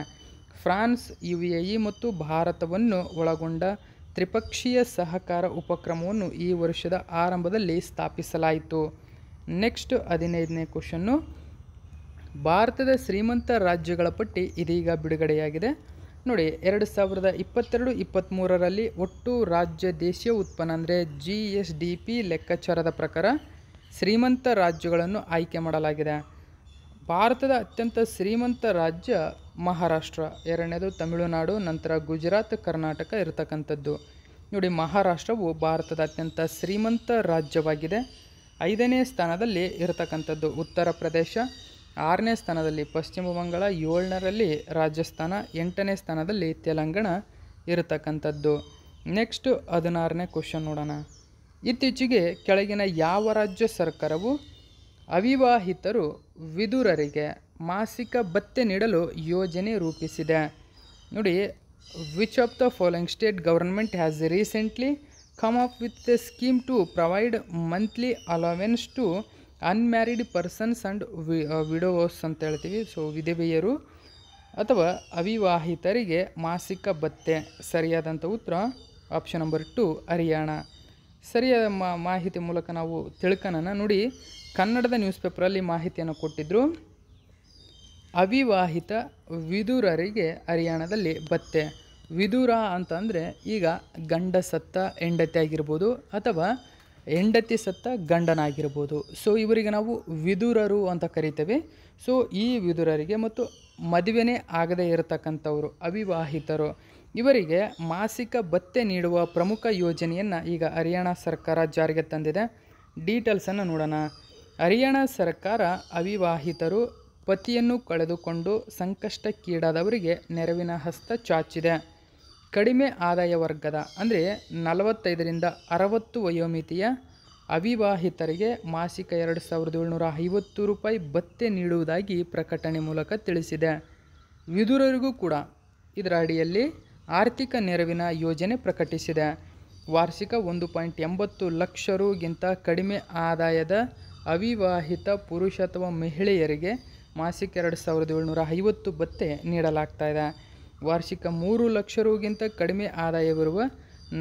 ಫ್ರಾನ್ಸ್ ಯು ಎ ಇ ಮತ್ತು ಭಾರತವನ್ನು ಒಳಗೊಂಡ ತ್ರಿಪಕ್ಷೀಯ ಸಹಕಾರ ಉಪಕ್ರಮವನ್ನು ಈ ವರ್ಷದ ಆರಂಭದಲ್ಲಿ ಸ್ಥಾಪಿಸಲಾಯಿತು ನೆಕ್ಸ್ಟ್ ಹದಿನೈದನೇ ಕ್ವಶನ್ನು ಭಾರತದ ಶ್ರೀಮಂತ ರಾಜ್ಯಗಳ ಪಟ್ಟಿ ಇದೀಗ ಬಿಡುಗಡೆಯಾಗಿದೆ ನೋಡಿ ಎರಡು ಸಾವಿರದ ಇಪ್ಪತ್ತೆರಡು ಇಪ್ಪತ್ತ್ಮೂರರಲ್ಲಿ ಒಟ್ಟು ರಾಜ್ಯ ದೇಶೀಯ ಉತ್ಪನ್ನ ಅಂದರೆ ಜಿ ಎಸ್ ಡಿ ಪಿ ಲೆಕ್ಕಾಚಾರದ ಪ್ರಕಾರ ಶ್ರೀಮಂತ ರಾಜ್ಯಗಳನ್ನು ಆಯ್ಕೆ ಮಾಡಲಾಗಿದೆ ಭಾರತದ ಅತ್ಯಂತ ಶ್ರೀಮಂತ ರಾಜ್ಯ ಮಹಾರಾಷ್ಟ್ರ ಎರಡನೇದು ತಮಿಳುನಾಡು ನಂತರ ಗುಜರಾತ್ ಕರ್ನಾಟಕ ಇರತಕ್ಕಂಥದ್ದು ನೋಡಿ ಮಹಾರಾಷ್ಟ್ರವು ಭಾರತದ ಅತ್ಯಂತ ಶ್ರೀಮಂತ ರಾಜ್ಯವಾಗಿದೆ ಐದನೇ ಸ್ಥಾನದಲ್ಲಿ ಇರತಕ್ಕಂಥದ್ದು ಉತ್ತರ ಪ್ರದೇಶ ಆರನೇ ಸ್ಥಾನದಲ್ಲಿ ಪಶ್ಚಿಮ ಬಂಗಾಳ ಏಳನೇರಲ್ಲಿ ರಾಜಸ್ಥಾನ ಎಂಟನೇ ಸ್ಥಾನದಲ್ಲಿ ತೆಲಂಗಾಣ ಇರತಕ್ಕಂಥದ್ದು ನೆಕ್ಸ್ಟ್ ಹದಿನಾರನೇ ಕ್ವಶನ್ ನೋಡೋಣ ಇತ್ತೀಚೆಗೆ ಕೆಳಗಿನ ಯಾವ ರಾಜ್ಯ ಸರ್ಕಾರವು ಅವಿವಾಹಿತರು ವಿದುರರಿಗೆ ಮಾಸಿಕ ಭತ್ತೆ ನೀಡಲು ಯೋಜನೆ ರೂಪಿಸಿದೆ ನೋಡಿ which of the following state government has recently come up with the scheme to provide monthly allowance to unmarried persons and V widowers ಅಂತ ಹೇಳ್ತೀವಿ ಸೊ ವಿಧವೆಯರು ಅಥವಾ ಅವಿವಾಹಿತರಿಗೆ ಮಾಸಿಕ ಭತ್ತೆ ಸರಿಯಾದಂಥ ಉತ್ತರ ಆಪ್ಷನ್ ನಂಬರ್ ಟು ಹರಿಯಾಣ ಸರಿಯಾದ ಮಾಹಿತಿ ಮೂಲಕ ನಾವು ತಿಳ್ಕೊಳ್ಳೋಣ ನೋಡಿ ಕನ್ನಡದ ನ್ಯೂಸ್ ಪೇಪರಲ್ಲಿ ಮಾಹಿತಿಯನ್ನು ಕೊಟ್ಟಿದ್ದರು ಅವಿವಾಹಿತ ವಿದುರರಿಗೆ ಹರಿಯಾಣದಲ್ಲಿ ಭತ್ತೆ ವಿದುರ ಅಂತಂದರೆ ಈಗ ಗಂಡ ಸತ್ತ ಹೆಂಡತಿ ಆಗಿರ್ಬೋದು ಅಥವಾ ಹೆಂಡತಿ ಸತ್ತ ಗಂಡನಾಗಿರ್ಬೋದು ಸೊ ಇವರಿಗೆ ನಾವು ವಿದುರರು ಅಂತ ಕರಿತೇವೆ ಸೊ ಈ ವಿದುರರಿಗೆ ಮತ್ತು ಮದುವೆನೇ ಆಗದೇ ಇರತಕ್ಕಂಥವರು ಅವಿವಾಹಿತರು ಇವರಿಗೆ ಮಾಸಿಕ ಭತ್ತೆ ನೀಡುವ ಪ್ರಮುಖ ಯೋಜನೆಯನ್ನು ಈಗ ಹರಿಯಾಣ ಸರ್ಕಾರ ಜಾರಿಗೆ ತಂದಿದೆ ಡೀಟೇಲ್ಸನ್ನು ನೋಡೋಣ ಹರಿಯಾಣ ಸರ್ಕಾರ ಅವಿವಾಹಿತರು ಪತಿಯನ್ನು ಕಳೆದುಕೊಂಡು ಸಂಕಷ್ಟಕ್ಕೀಡಾದವರಿಗೆ ನೆರವಿನ ಹಸ್ತ ಚಾಚಿದೆ ಕಡಿಮೆ ಆದಾಯ ವರ್ಗದ ಅಂದರೆ ನಲವತ್ತೈದರಿಂದ ಅರವತ್ತು ವಯೋಮಿತಿಯ ಅವಿವಾಹಿತರಿಗೆ ಮಾಸಿಕ ಎರಡು ಸಾವಿರದ ಏಳ್ನೂರ ಐವತ್ತು ರೂಪಾಯಿ ಭತ್ತೆ ನೀಡುವುದಾಗಿ ಪ್ರಕಟಣೆ ಮೂಲಕ ತಿಳಿಸಿದೆ ವಿದುರರಿಗೂ ಕೂಡ ಇದರ ಅಡಿಯಲ್ಲಿ ಆರ್ಥಿಕ ನೆರವಿನ ಯೋಜನೆ ಪ್ರಕಟಿಸಿದೆ ವಾರ್ಷಿಕ ಒಂದು ಪಾಯಿಂಟ್ ಎಂಬತ್ತು ಲಕ್ಷ ರುಗಿಂತ ಕಡಿಮೆ ಆದಾಯದ ಅವಿವಾಹಿತ ಪುರುಷ ಅಥವಾ ಮಹಿಳೆಯರಿಗೆ ಮಾಸಿಕ ಎರಡು ಸಾವಿರದ ಏಳ್ನೂರ ಐವತ್ತು ಭತ್ತೆ ನೀಡಲಾಗ್ತಾ ಇದೆ ವಾರ್ಷಿಕ ಮೂರು ಲಕ್ಷ ರೂಗಿಂತ ಕಡಿಮೆ ಆದಾಯವಿರುವ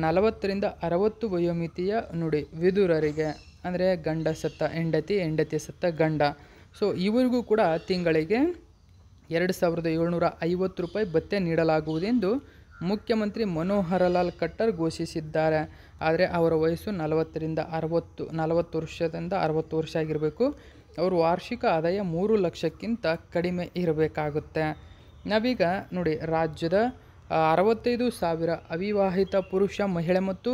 ನಲವತ್ತರಿಂದ ಅರವತ್ತು ವಯೋಮಿತಿಯ ನುಡಿ ವಿದುರರಿಗೆ ಅಂದರೆ ಗಂಡ ಸತ್ತ ಹೆಂಡತಿ ಹೆಂಡತಿ ಸತ್ತ ಗಂಡ ಸೊ ಇವರಿಗೂ ಕೂಡ ತಿಂಗಳಿಗೆ ಎರಡು ಸಾವಿರದ ಏಳ್ನೂರ ಐವತ್ತು ರೂಪಾಯಿ ಭತ್ತೆ ನೀಡಲಾಗುವುದೆಂದು ಮುಖ್ಯಮಂತ್ರಿ ಮನೋಹರ ಲಾಲ್ ಖಟ್ಟರ್ ಘೋಷಿಸಿದ್ದಾರೆ ಆದರೆ ಅವರ ವಯಸ್ಸು ನಲವತ್ತರಿಂದ ಅರವತ್ತು ನಲವತ್ತು ವರ್ಷದಿಂದ ಅರವತ್ತು ವರ್ಷ ಆಗಿರಬೇಕು ಅವರು ವಾರ್ಷಿಕ ಆದಾಯ ಮೂರು ಲಕ್ಷಕ್ಕಿಂತ ಕಡಿಮೆ ಇರಬೇಕಾಗುತ್ತೆ ನಾವೀಗ ನೋಡಿ ರಾಜ್ಯದ ಅರವತ್ತೈದು ಸಾವಿರ ಅವಿವಾಹಿತ ಪುರುಷ ಮಹಿಳೆ ಮತ್ತು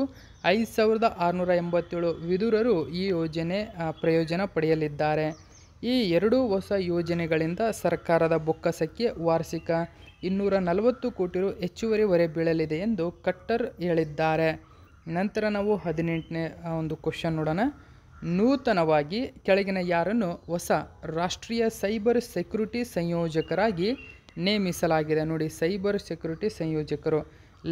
ಐದು ಸಾವಿರದ ಆರುನೂರ ಎಂಬತ್ತೇಳು ವಿದುರರು ಈ ಯೋಜನೆ ಪ್ರಯೋಜನ ಪಡೆಯಲಿದ್ದಾರೆ ಈ ಎರಡು ಹೊಸ ಯೋಜನೆಗಳಿಂದ ಸರ್ಕಾರದ ಬೊಕ್ಕಸಕ್ಕೆ ವಾರ್ಷಿಕ ಇನ್ನೂರ ನಲವತ್ತು ಕೋಟಿ ರು ಹೆಚ್ಚುವರಿವರೆ ಬೀಳಲಿದೆ ಎಂದು ಕಟ್ಟರ್ ಹೇಳಿದ್ದಾರೆ ನಂತರ ನಾವು ಹದಿನೆಂಟನೇ ಒಂದು ಕ್ವಶನ್ ನೋಡೋಣ ನೂತನವಾಗಿ ಕೆಳಗಿನ ಯಾರನ್ನು ಹೊಸ ರಾಷ್ಟ್ರೀಯ ಸೈಬರ್ ಸೆಕ್ಯುರಿಟಿ ಸಂಯೋಜಕರಾಗಿ ನೇಮಿಸಲಾಗಿದೆ ನೋಡಿ ಸೈಬರ್ ಸೆಕ್ಯುರಿಟಿ ಸಂಯೋಜಕರು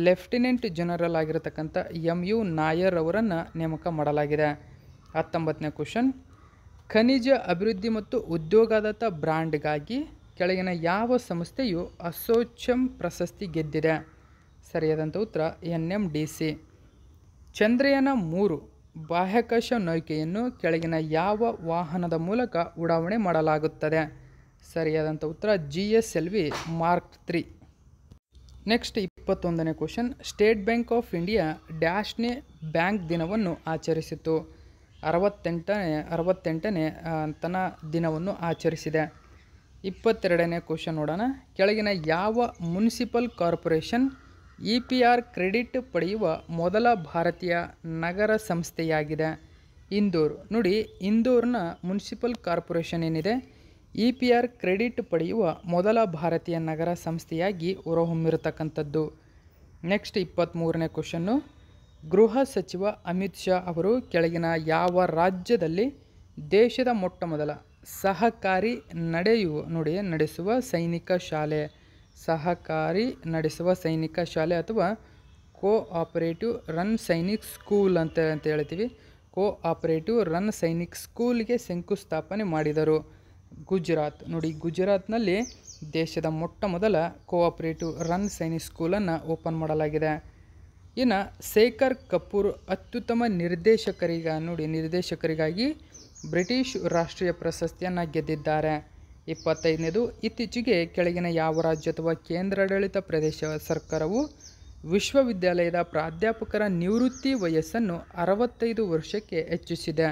ಲೆಫ್ಟಿನೆಂಟ್ ಜನರಲ್ ಆಗಿರತಕ್ಕಂಥ ಎಂ ಯು ನಾಯರ್ ಅವರನ್ನು ನೇಮಕ ಮಾಡಲಾಗಿದೆ ಹತ್ತೊಂಬತ್ತನೇ ಕ್ವಶನ್ ಖನಿಜ ಅಭಿವೃದ್ಧಿ ಮತ್ತು ಉದ್ಯೋಗದಾತ ಬ್ರ್ಯಾಂಡ್ಗಾಗಿ ಕೆಳಗಿನ ಯಾವ ಸಂಸ್ಥೆಯು ಅಸೋಚಂ ಪ್ರಶಸ್ತಿ ಗೆದ್ದಿದೆ ಸರಿಯಾದಂಥ ಉತ್ತರ N M D C Chandrayaan ಮೂರು ಬಾಹ್ಯಾಕಾಶ ನೌಕೆಯನ್ನು ಕೆಳಗಿನ ಯಾವ ವಾಹನದ ಮೂಲಕ ಉಡಾವಣೆ ಮಾಡಲಾಗುತ್ತದೆ ಸರಿಯಾದಂಥ ಉತ್ತರ G S L V mark three next ಇಪ್ಪತ್ತೊಂದನೇ question state bank of India ಡ್ಯಾಶ್ನೇ ಬ್ಯಾಂಕ್ ದಿನವನ್ನು ಆಚರಿಸಿತು ಅರವತ್ತೆಂಟನೇ ಅರವತ್ತೆಂಟನೇ ತನ ದಿನವನ್ನು ಆಚರಿಸಿದೆ ಇಪ್ಪತ್ತೆರಡನೇ ಕ್ವಶನ್ ನೋಡೋಣ ಕೆಳಗಿನ ಯಾವ municipal corporation E P R credit ಪಡೆಯುವ ಮೊದಲ ಭಾರತೀಯ ನಗರ ಸಂಸ್ಥೆಯಾಗಿದೆ ಇಂದೋರ್ ನೋಡಿ ಇಂದೂರ್ನ ಮುನ್ಸಿಪಲ್ ಕಾರ್ಪೊರೇಷನ್ ಏನಿದೆ ಇ ಪಿ ಆರ್ ಕ್ರೆಡಿಟ್ ಪಡೆಯುವ ಮೊದಲ ಭಾರತೀಯ ನಗರ ಸಂಸ್ಥೆಯಾಗಿ ಹೊರಹೊಮ್ಮಿರತಕ್ಕಂಥದ್ದು ನೆಕ್ಸ್ಟ್ ಇಪ್ಪತ್ತ್ಮೂರನೇ ಕ್ವಶನ್ನು ಗೃಹ ಸಚಿವ ಅಮಿತ್ ಶಾ ಅವರು ಕೆಳಗಿನ ಯಾವ ರಾಜ್ಯದಲ್ಲಿ ದೇಶದ ಮೊಟ್ಟ ಮೊದಲ ಸಹಕಾರಿ ನಡೆಯುವ ನೋಡಿ ನಡೆಸುವ ಸೈನಿಕ ಶಾಲೆ ಸಹಕಾರಿ ನಡೆಸುವ ಸೈನಿಕ ಶಾಲೆ ಅಥವಾ ಕೋಆಪರೇಟಿವ್ ರನ್ ಸೈನಿಕ್ ಸ್ಕೂಲ್ ಅಂತ ಅಂತ ಹೇಳ್ತೀವಿ ಕೋಆಪರೇಟಿವ್ ರನ್ ಸೈನಿಕ್ ಸ್ಕೂಲ್ಗೆ ಶಂಕುಸ್ಥಾಪನೆ ಮಾಡಿದರು ಗುಜರಾತ್ ನೋಡಿ ಗುಜರಾತ್ನಲ್ಲಿ ದೇಶದ ಮೊಟ್ಟ ಮೊದಲ ಕೋಆಪರೇಟಿವ್ ರನ್ ಸೈನಿಕ್ ಸ್ಕೂಲನ್ನು ಓಪನ್ ಮಾಡಲಾಗಿದೆ ಇನ್ನು ಶೇಖರ್ ಕಪೂರ್ ಅತ್ಯುತ್ತಮ ನಿರ್ದೇಶಕರಿಗ ನೋಡಿ ನಿರ್ದೇಶಕರಿಗಾಗಿ ಬ್ರಿಟಿಷ್ ರಾಷ್ಟ್ರೀಯ ಪ್ರಶಸ್ತಿಯನ್ನು ಗೆದ್ದಿದ್ದಾರೆ ಇಪ್ಪತ್ತೈದನೇದು ಇತ್ತೀಚೆಗೆ ಕೆಳಗಿನ ಯಾವ ರಾಜ್ಯ ಅಥವಾ ಕೇಂದ್ರಾಡಳಿತ ಪ್ರದೇಶ ಸರ್ಕಾರವು ವಿಶ್ವವಿದ್ಯಾಲಯದ ಪ್ರಾಧ್ಯಾಪಕರ ನಿವೃತ್ತಿ ವಯಸ್ಸನ್ನು ಅರವತ್ತೈದು ವರ್ಷಕ್ಕೆ ಹೆಚ್ಚಿಸಿದೆ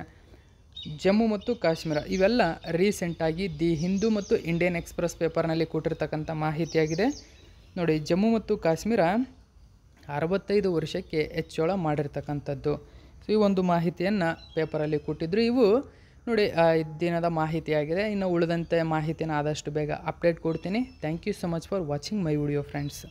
ಜಮ್ಮು ಮತ್ತು ಕಾಶ್ಮೀರ ಇವೆಲ್ಲ ರೀಸೆಂಟಾಗಿ ದಿ ಹಿಂದೂ ಮತ್ತು ಇಂಡಿಯನ್ ಎಕ್ಸ್ಪ್ರೆಸ್ ಪೇಪರ್ನಲ್ಲಿ ಕೊಟ್ಟಿರ್ತಕ್ಕಂಥ ಮಾಹಿತಿಯಾಗಿದೆ ನೋಡಿ ಜಮ್ಮು ಮತ್ತು ಕಾಶ್ಮೀರ ಅರವತ್ತೈದು ವರ್ಷಕ್ಕೆ ಹೆಚ್ಚಳ ಮಾಡಿರ್ತಕ್ಕಂಥದ್ದು ಈ ಒಂದು ಮಾಹಿತಿಯನ್ನು ಪೇಪರಲ್ಲಿ ಕೊಟ್ಟಿದ್ದರು ಇವು ನೋಡಿ ದಿನದ ಮಾಹಿತಿಯಾಗಿದೆ ಇನ್ನು ಉಳಿದಂತೆ ಮಾಹಿತಿನ ಆದಷ್ಟು ಬೇಗ ಅಪ್ಡೇಟ್ ಕೊಡ್ತೀನಿ thank you so much for watching my video friends